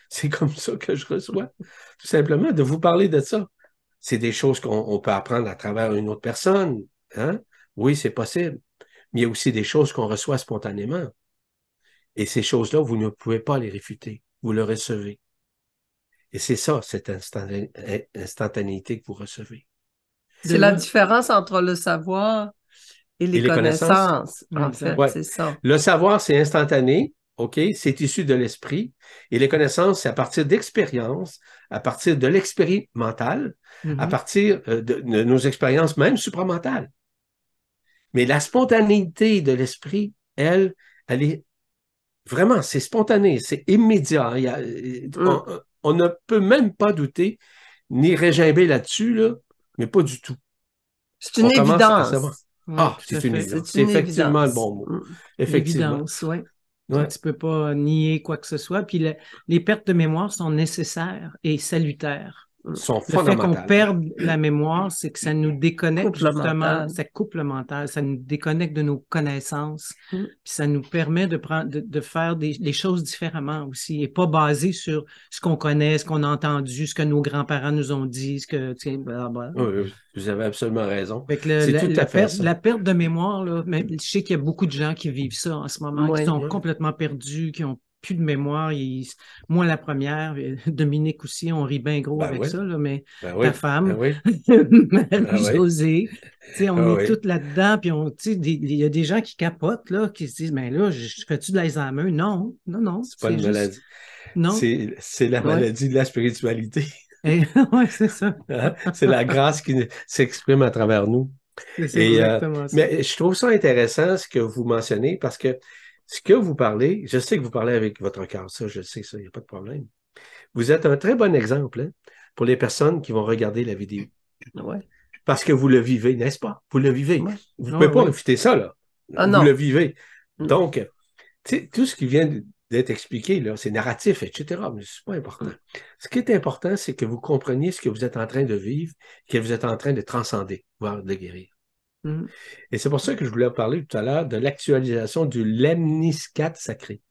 C'est comme ça que je reçois. Tout simplement, de vous parler de ça. C'est des choses qu'on peut apprendre à travers une autre personne. Hein? Oui, c'est possible. Mais il y a aussi des choses qu'on reçoit spontanément. Et ces choses-là, vous ne pouvez pas les réfuter. Vous le recevez. Et c'est ça, cette instantanéité que vous recevez. C'est la différence entre le savoir et les, connaissances, en fait, Le savoir, c'est instantané, OK? C'est issu de l'esprit. Et les connaissances, c'est à partir d'expériences, à partir de l'expérimental, mm-hmm. à partir euh, de, nos expériences même supramentales. Mais la spontanéité de l'esprit, elle, elle est vraiment, c'est spontané, c'est immédiat. Il y a, euh, mm. euh, on ne peut même pas douter ni régimber là-dessus, mais pas du tout. C'est une évidence. ah, c'est une évidence. C'est effectivement le bon mot. Mm, effectivement. Évidence, Ouais. Tu ne peux pas nier quoi que ce soit. Puis les pertes de mémoire sont nécessaires et salutaires. Mm. sont le fait qu'on perde la mémoire, c'est que ça nous déconnecte justement, ça coupe le mental, ça nous déconnecte de nos connaissances, mm. puis ça nous permet de prendre, de, faire des, choses différemment aussi, et pas basé sur ce qu'on connaît, ce qu'on a entendu, ce que nos grands-parents nous ont dit, ce que, tu Oui, vous avez absolument raison. c'est la, tout la, perte, la, perte, de mémoire, là, je sais qu'il y a beaucoup de gens qui vivent ça en ce moment, qui sont complètement perdus, qui ont plus de mémoire. Moi, la première, euh, Dominique aussi, on rit bien gros avec ça, mais ta femme, Marie-Josée, on est toutes là-dedans, puis il y a des gens qui capotent, là, qui se disent, mais ben là, je fais-tu de l'Alzheimer? Non, non, non. C'est pas une maladie. Non. C'est la maladie de la spiritualité. oui, c'est ça. Hein? c'est la grâce qui s'exprime à travers nous. Euh, exactement Mais je trouve ça intéressant ce que vous mentionnez parce que ce que vous parlez, je sais que vous parlez avec votre cœur, ça, je sais ça, il n'y a pas de problème. Vous êtes un très bon exemple hein, pour les personnes qui vont regarder la vidéo. Parce que vous le vivez, n'est-ce pas? Vous le vivez. Vous ne pouvez pas refuter ça, là. Ah, vous le vivez. Mm. Donc, tout ce qui vient d'être expliqué, là, c'est narratif, etc. Mais c'est pas important. Mm. Ce qui est important, c'est que vous compreniez ce que vous êtes en train de vivre, que vous êtes en train de transcender, voire de guérir. Mm. Et c'est pour ça que je voulais parler tout à l'heure de l'actualisation du lemniscate sacré.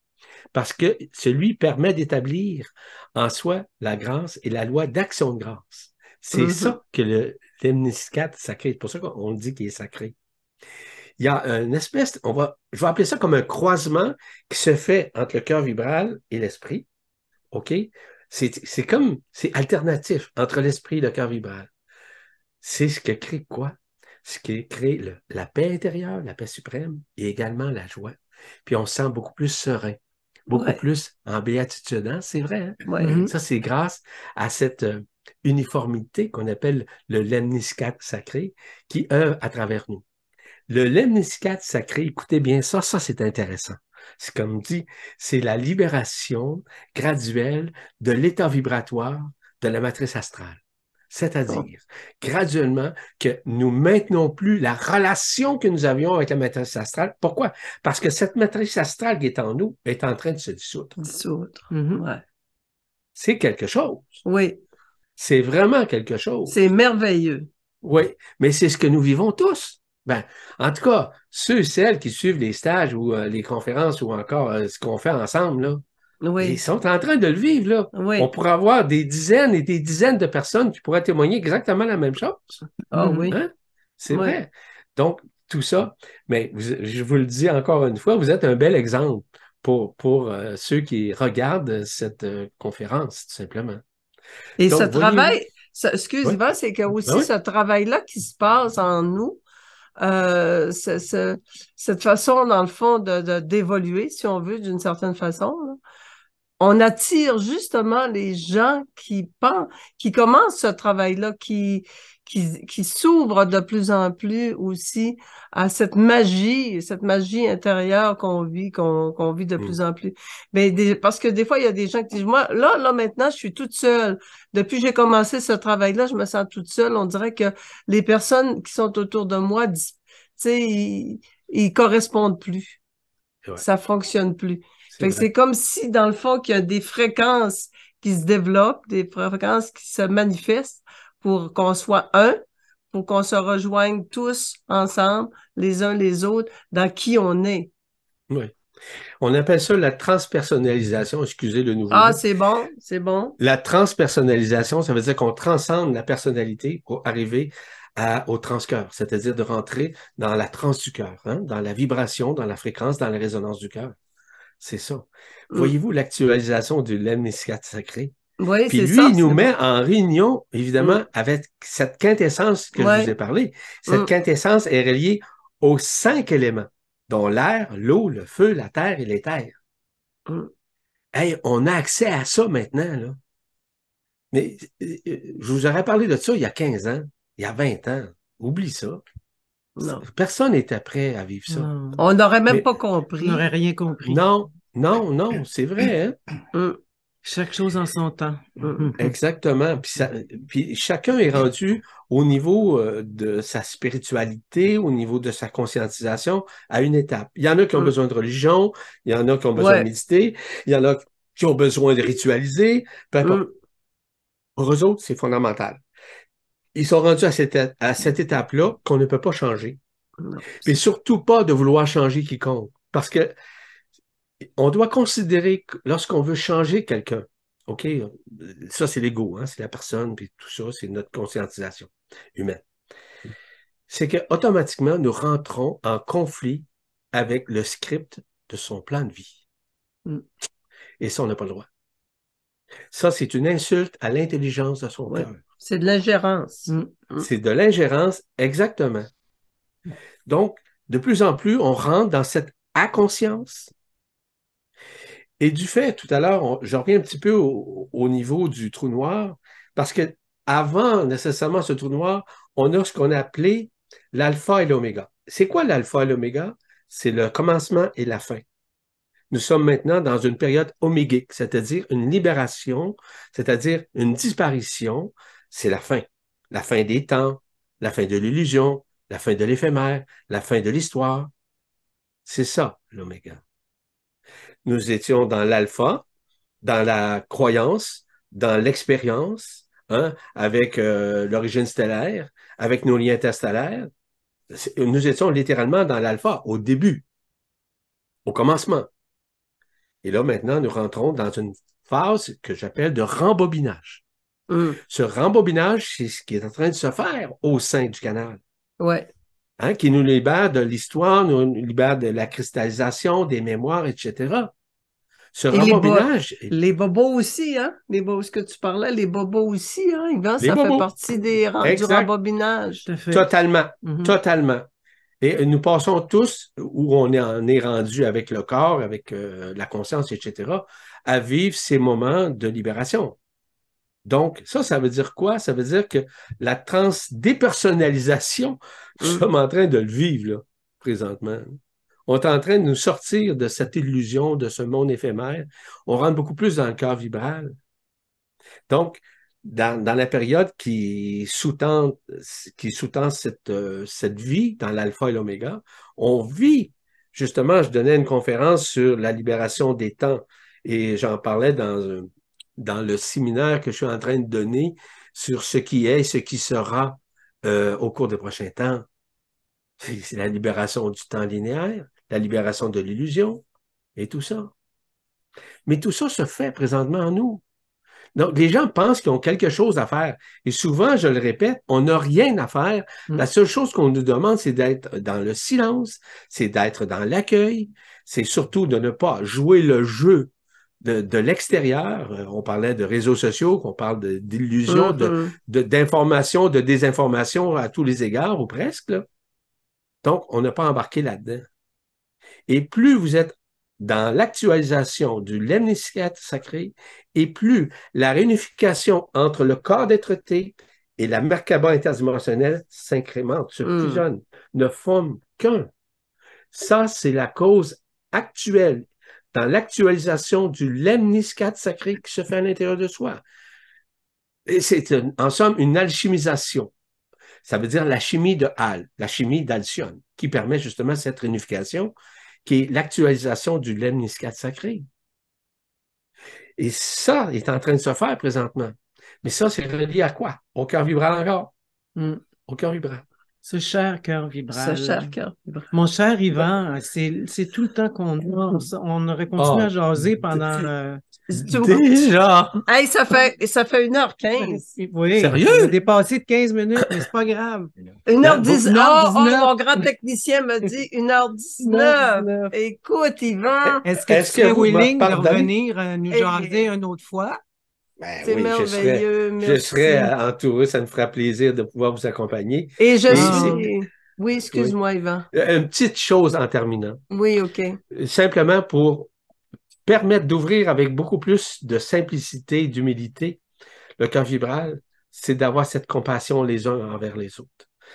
Parce que celui permet d'établir en soi la grâce et la loi d'action de grâce. C'est mm-hmm. ça que le lemniscate sacré. C'est pour ça qu'on dit qu'il est sacré. Il y a une espèce, on va, je vais appeler ça comme un croisement qui se fait entre le cœur vibral et l'esprit. OK? C'est comme, c'est alternatif entre l'esprit et le cœur vibral. C'est ce que crée quoi? ce qui crée la paix intérieure, la paix suprême et également la joie. Puis on se sent beaucoup plus serein, beaucoup plus en béatitude. Hein? c'est vrai. Hein? Mm-hmm. Mm-hmm. Ça, c'est grâce à cette euh, uniformité qu'on appelle le lemniscate sacré qui œuvre à travers nous. Le lemniscate sacré, écoutez bien ça, ça c'est intéressant. C'est comme dit, c'est la libération graduelle de l'état vibratoire de la matrice astrale. C'est-à-dire, graduellement, que nous maintenons plus la relation que nous avions avec la matrice astrale. Pourquoi? Parce que cette matrice astrale qui est en nous est en train de se dissoudre. Dissoudre. Mhm. C'est quelque chose. Oui. C'est vraiment quelque chose. C'est merveilleux. Oui, mais c'est ce que nous vivons tous. Ben, en tout cas, ceux et celles qui suivent les stages ou euh, les conférences ou encore euh, ce qu'on fait ensemble, là, ils sont en train de le vivre, là. On pourrait avoir des dizaines et des dizaines de personnes qui pourraient témoigner exactement la même chose. Ah mmh. oui. Hein? C'est vrai. Donc, tout ça, mais je vous le dis encore une fois, vous êtes un bel exemple pour, pour euh, ceux qui regardent cette euh, conférence, tout simplement. Et ce travail, ce, excuse-moi, c'est que ben aussi ce travail-là qui se passe en nous, euh, cette façon, dans le fond, d'évoluer, si on veut, d'une certaine façon, là, on attire justement les gens qui pensent, qui commencent ce travail-là, qui, qui, s'ouvrent de plus en plus aussi à cette magie, cette magie intérieure qu'on vit, qu'on vit de mm. plus en plus. Mais parce que des fois, il y a des gens qui disent, moi, là, là, maintenant, je suis toute seule. Depuis que j'ai commencé ce travail-là, je me sens toute seule. On dirait que les personnes qui sont autour de moi, tu sais, ils, correspondent plus. Ça fonctionne plus c'est comme si, dans le fond, qu'il y a des fréquences qui se développent, des fréquences qui se manifestent pour qu'on soit un, pour qu'on se rejoigne tous ensemble, les uns les autres, dans qui on est. Oui. On appelle ça la transpersonnalisation, excusez le nouveau. Ah, c'est bon, c'est bon. La transpersonnalisation, ça veut dire qu'on transcende la personnalité pour arriver à, au transcœur, c'est-à-dire de rentrer dans la trans du cœur, hein, dans la vibration, dans la fréquence, dans la résonance du cœur c'est ça. Mm. Voyez-vous l'actualisation de l'amniscate sacré? Oui, Puis lui, il nous met en réunion, évidemment, mm. avec cette quintessence que je vous ai parlé. Cette mm. quintessence est reliée aux cinq éléments, dont l'air, l'eau, le feu, la terre et les terres. on a accès à ça maintenant, là. Mais euh, euh, je vous aurais parlé de ça il y a 15 ans, il y a 20 ans. Oublie ça. Personne n'était prêt à vivre ça. On n'aurait même pas compris. On n'aurait rien compris. Non, non, non, c'est vrai. Hein. Mm. Chaque chose en son temps. Mm, mm. Exactement. Puis, chacun est rendu au niveau euh, de sa spiritualité, au niveau de sa conscientisation, à une étape. Il y en a qui ont besoin de religion, il y en a qui ont besoin de méditer, il y en a qui ont besoin de ritualiser. Peu importe. Pour autres, c'est fondamental ils sont rendus à cette, à cette étape-là qu'on ne peut pas changer. Mais surtout pas de vouloir changer quiconque. Parce que on doit considérer que lorsqu'on veut changer quelqu'un, OK, ça c'est l'ego, hein, c'est la personne, puis tout ça, c'est notre conscientisation humaine. C'est qu'automatiquement nous rentrons en conflit avec le script de son plan de vie. Mm. Et ça, on n'a pas le droit. Ça, c'est une insulte à l'intelligence de son cœur. C'est de l'ingérence. Mm, mm. C'est de l'ingérence, exactement. Donc, de plus en plus, on rentre dans cette inconscience. Et du fait, tout à l'heure, je reviens un petit peu au, niveau du trou noir, parce que avant nécessairement ce trou noir, on a ce qu'on appelait l'alpha et l'oméga. C'est quoi l'alpha et l'oméga? C'est le commencement et la fin. Nous sommes maintenant dans une période omégique, c'est-à-dire une libération, c'est-à-dire une disparition, c'est la fin. La fin des temps, la fin de l'illusion, la fin de l'éphémère, la fin de l'histoire. C'est ça, l'oméga. Nous étions dans l'alpha, dans la croyance, dans l'expérience, hein, avec euh, l'origine stellaire, avec nos liens interstellaires. Nous étions littéralement dans l'alpha au début, au commencement. Et là, maintenant, nous rentrons dans une phase que j'appelle de rembobinage. Mm. Ce rembobinage, c'est ce qui est en train de se faire au sein du canal. Oui. Hein, qui nous libère de l'histoire, nous libère de la cristallisation, des mémoires, etc. Ce rembobinage. Les, bobos aussi, hein? Les bobos, ce que tu parlais, les bobos aussi, hein, ça fait partie des, du rembobinage. Totalement. Mm-hmm. Totalement. Et nous passons tous, où on en est rendu avec le corps, avec euh, la conscience, etc., à vivre ces moments de libération. Donc, ça, ça veut dire quoi? Ça veut dire que la transdépersonnalisation, nous mm. sommes en train de le vivre, là, présentement. On est en train de nous sortir de cette illusion, de ce monde éphémère. On rentre beaucoup plus dans le corps vibral. Donc, dans, la période qui sous-tend cette, euh, cette vie, dans l'alpha et l'oméga, on vit, justement, je donnais une conférence sur la libération des temps et j'en parlais dans un dans le séminaire que je suis en train de donner sur ce qui est et ce qui sera euh, au cours des prochains temps. C'est la libération du temps linéaire, la libération de l'illusion et tout ça. Mais tout ça se fait présentement en nous. Donc, les gens pensent qu'ils ont quelque chose à faire. Et souvent, je le répète, on n'a rien à faire. Mm. La seule chose qu'on nous demande, c'est d'être dans le silence, c'est d'être dans l'accueil, c'est surtout de ne pas jouer le jeu de, de l'extérieur. Euh, on parlait de réseaux sociaux, qu'on parle d'illusions, mm-hmm. d'informations, de, désinformations à tous les égards ou presque. Donc, on n'a pas embarqué là-dedans. Et plus vous êtes dans l'actualisation du lemniscate sacré, et plus la réunification entre le corps d'être T et la merkaba interdimensionnelle s'incrémente, sur mm. les jeunes, ne forme qu'un. Ça, c'est la cause actuelle dans l'actualisation du lemniscate sacré qui se fait à l'intérieur de soi. Et c'est en somme une alchimisation. Ça veut dire la chimie de Hal, la chimie d'Alcyone, qui permet justement cette réunification, qui est l'actualisation du lemniscate sacré. Et ça est en train de se faire présentement. Mais ça, c'est relié à quoi? Au cœur vibral encore. Hmm. Au cœur vibral. Ce cher cœur vibral. Ce cher cœur vibral. Mon cher Yvan, c'est, tout le temps qu'on a. On aurait continué ah, à jaser pendant. Euh, Déjà! Hey, ça fait, ça fait 1h15. Oui. Sérieux? dépassé de 15 minutes, mais c'est pas grave. 1h19. Oh, oh, mon grand technicien me dit 1h19. Écoute, Yvan. Est-ce que est tu serais willing de revenir euh, nous jaser une autre fois? Ben c'est merveilleux. Je serais, je euh, entouré, ça me fera plaisir de pouvoir vous accompagner. Et je suis. Oui, excuse-moi, Yvan. Euh, une petite chose en terminant. Oui, OK. Euh, simplement pour permettre d'ouvrir avec beaucoup plus de simplicité d'humilité le cœur vibral, c'est d'avoir cette compassion les uns envers les autres.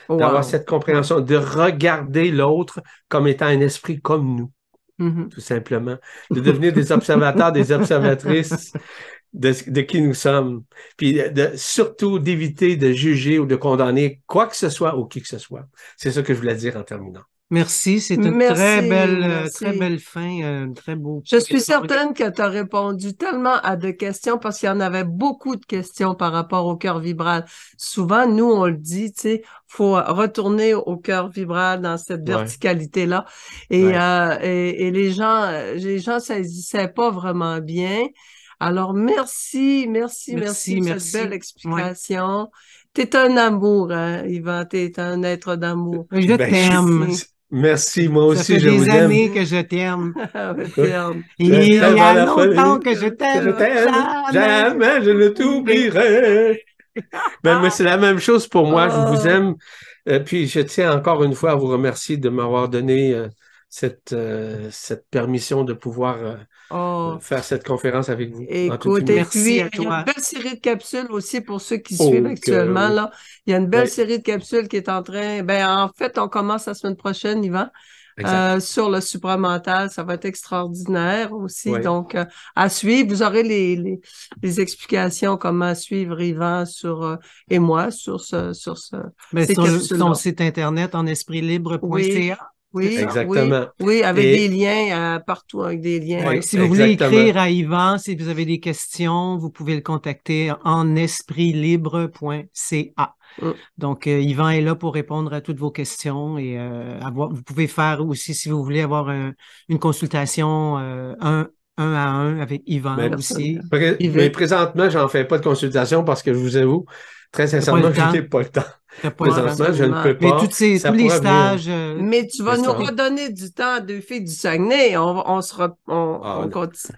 D'avoir cette compréhension, de regarder l'autre comme étant un esprit comme nous. Mm-hmm. tout simplement, de devenir des observateurs, des observatrices, de, qui nous sommes, puis surtout d'éviter de juger ou de condamner quoi que ce soit ou qui que ce soit. C'est ça que je voulais dire en terminant. Merci, c'est une très belle, euh, très belle fin, euh, très beau. Je suis certaine que tu as répondu tellement à des questions parce qu'il y en avait beaucoup de questions par rapport au cœur vibral. Souvent, nous, on le dit, tu sais, faut retourner au cœur vibral dans cette verticalité là, euh, et, et les gens, les gens saisissaient pas vraiment bien. Alors, merci, merci, merci, merci, cette belle explication. T'es un amour, hein, Yvan, t'es un être d'amour. Euh, ben, je t'aime. Merci, moi aussi, je vous aime. des années que je t'aime. Ah, ben, Il y a longtemps que je t'aime. Je jamais je ne t'oublierai. Ben, mais c'est la même chose pour moi, je vous ah. aime. et euh, puis je tiens encore une fois à vous remercier de m'avoir donné euh, cette, cette permission de pouvoir Oh. faire cette conférence avec vous. et puis, il y a une belle série de capsules aussi pour ceux qui oh, suivent actuellement. Là. Il y a une belle ben série de capsules qui est en train. Ben, en fait, on commence la semaine prochaine, Yvan. Euh, sur le supramental. Ça va être extraordinaire aussi. Donc, euh, à suivre, vous aurez les, les, explications comment suivre Yvan sur, euh, et moi sur ce. Sur ce ben, sur son, site Internet en oui, exactement. Oui, avec des liens euh, partout, avec des liens. si vous voulez écrire à Yvan, si vous avez des questions, vous pouvez le contacter en espritlibreca mm. donc, euh, Yvan est là pour répondre à toutes vos questions et euh, vous pouvez faire aussi, si vous voulez, avoir une consultation un, à un avec Yvan ben, aussi. mais présentement, je n'en fais pas de consultation parce que je vous avoue, très sincèrement, je n'ai pas le temps je ne peux pas. Mais tous les stages. Euh, Mais tu vas nous redonner du temps de filles du Saguenay. On, on, sera, on, ah, on ah continue.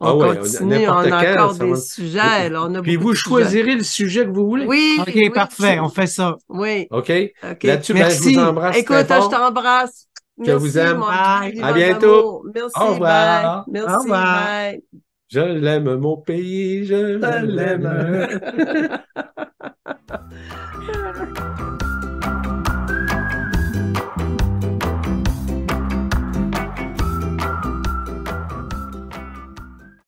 on continue, on a encore des sujets. on a Puis vous choisirez le sujet que vous voulez. Oui. OK, parfait, on fait ça. Oui. OK. okay. Là-dessus, ben, je vous embrasse. Écoute, je t'embrasse. Je vous aime. Bye. À bientôt. Merci. Au revoir. Bye. Merci. Au revoir. Bye. Je l'aime, mon pays, je l'aime.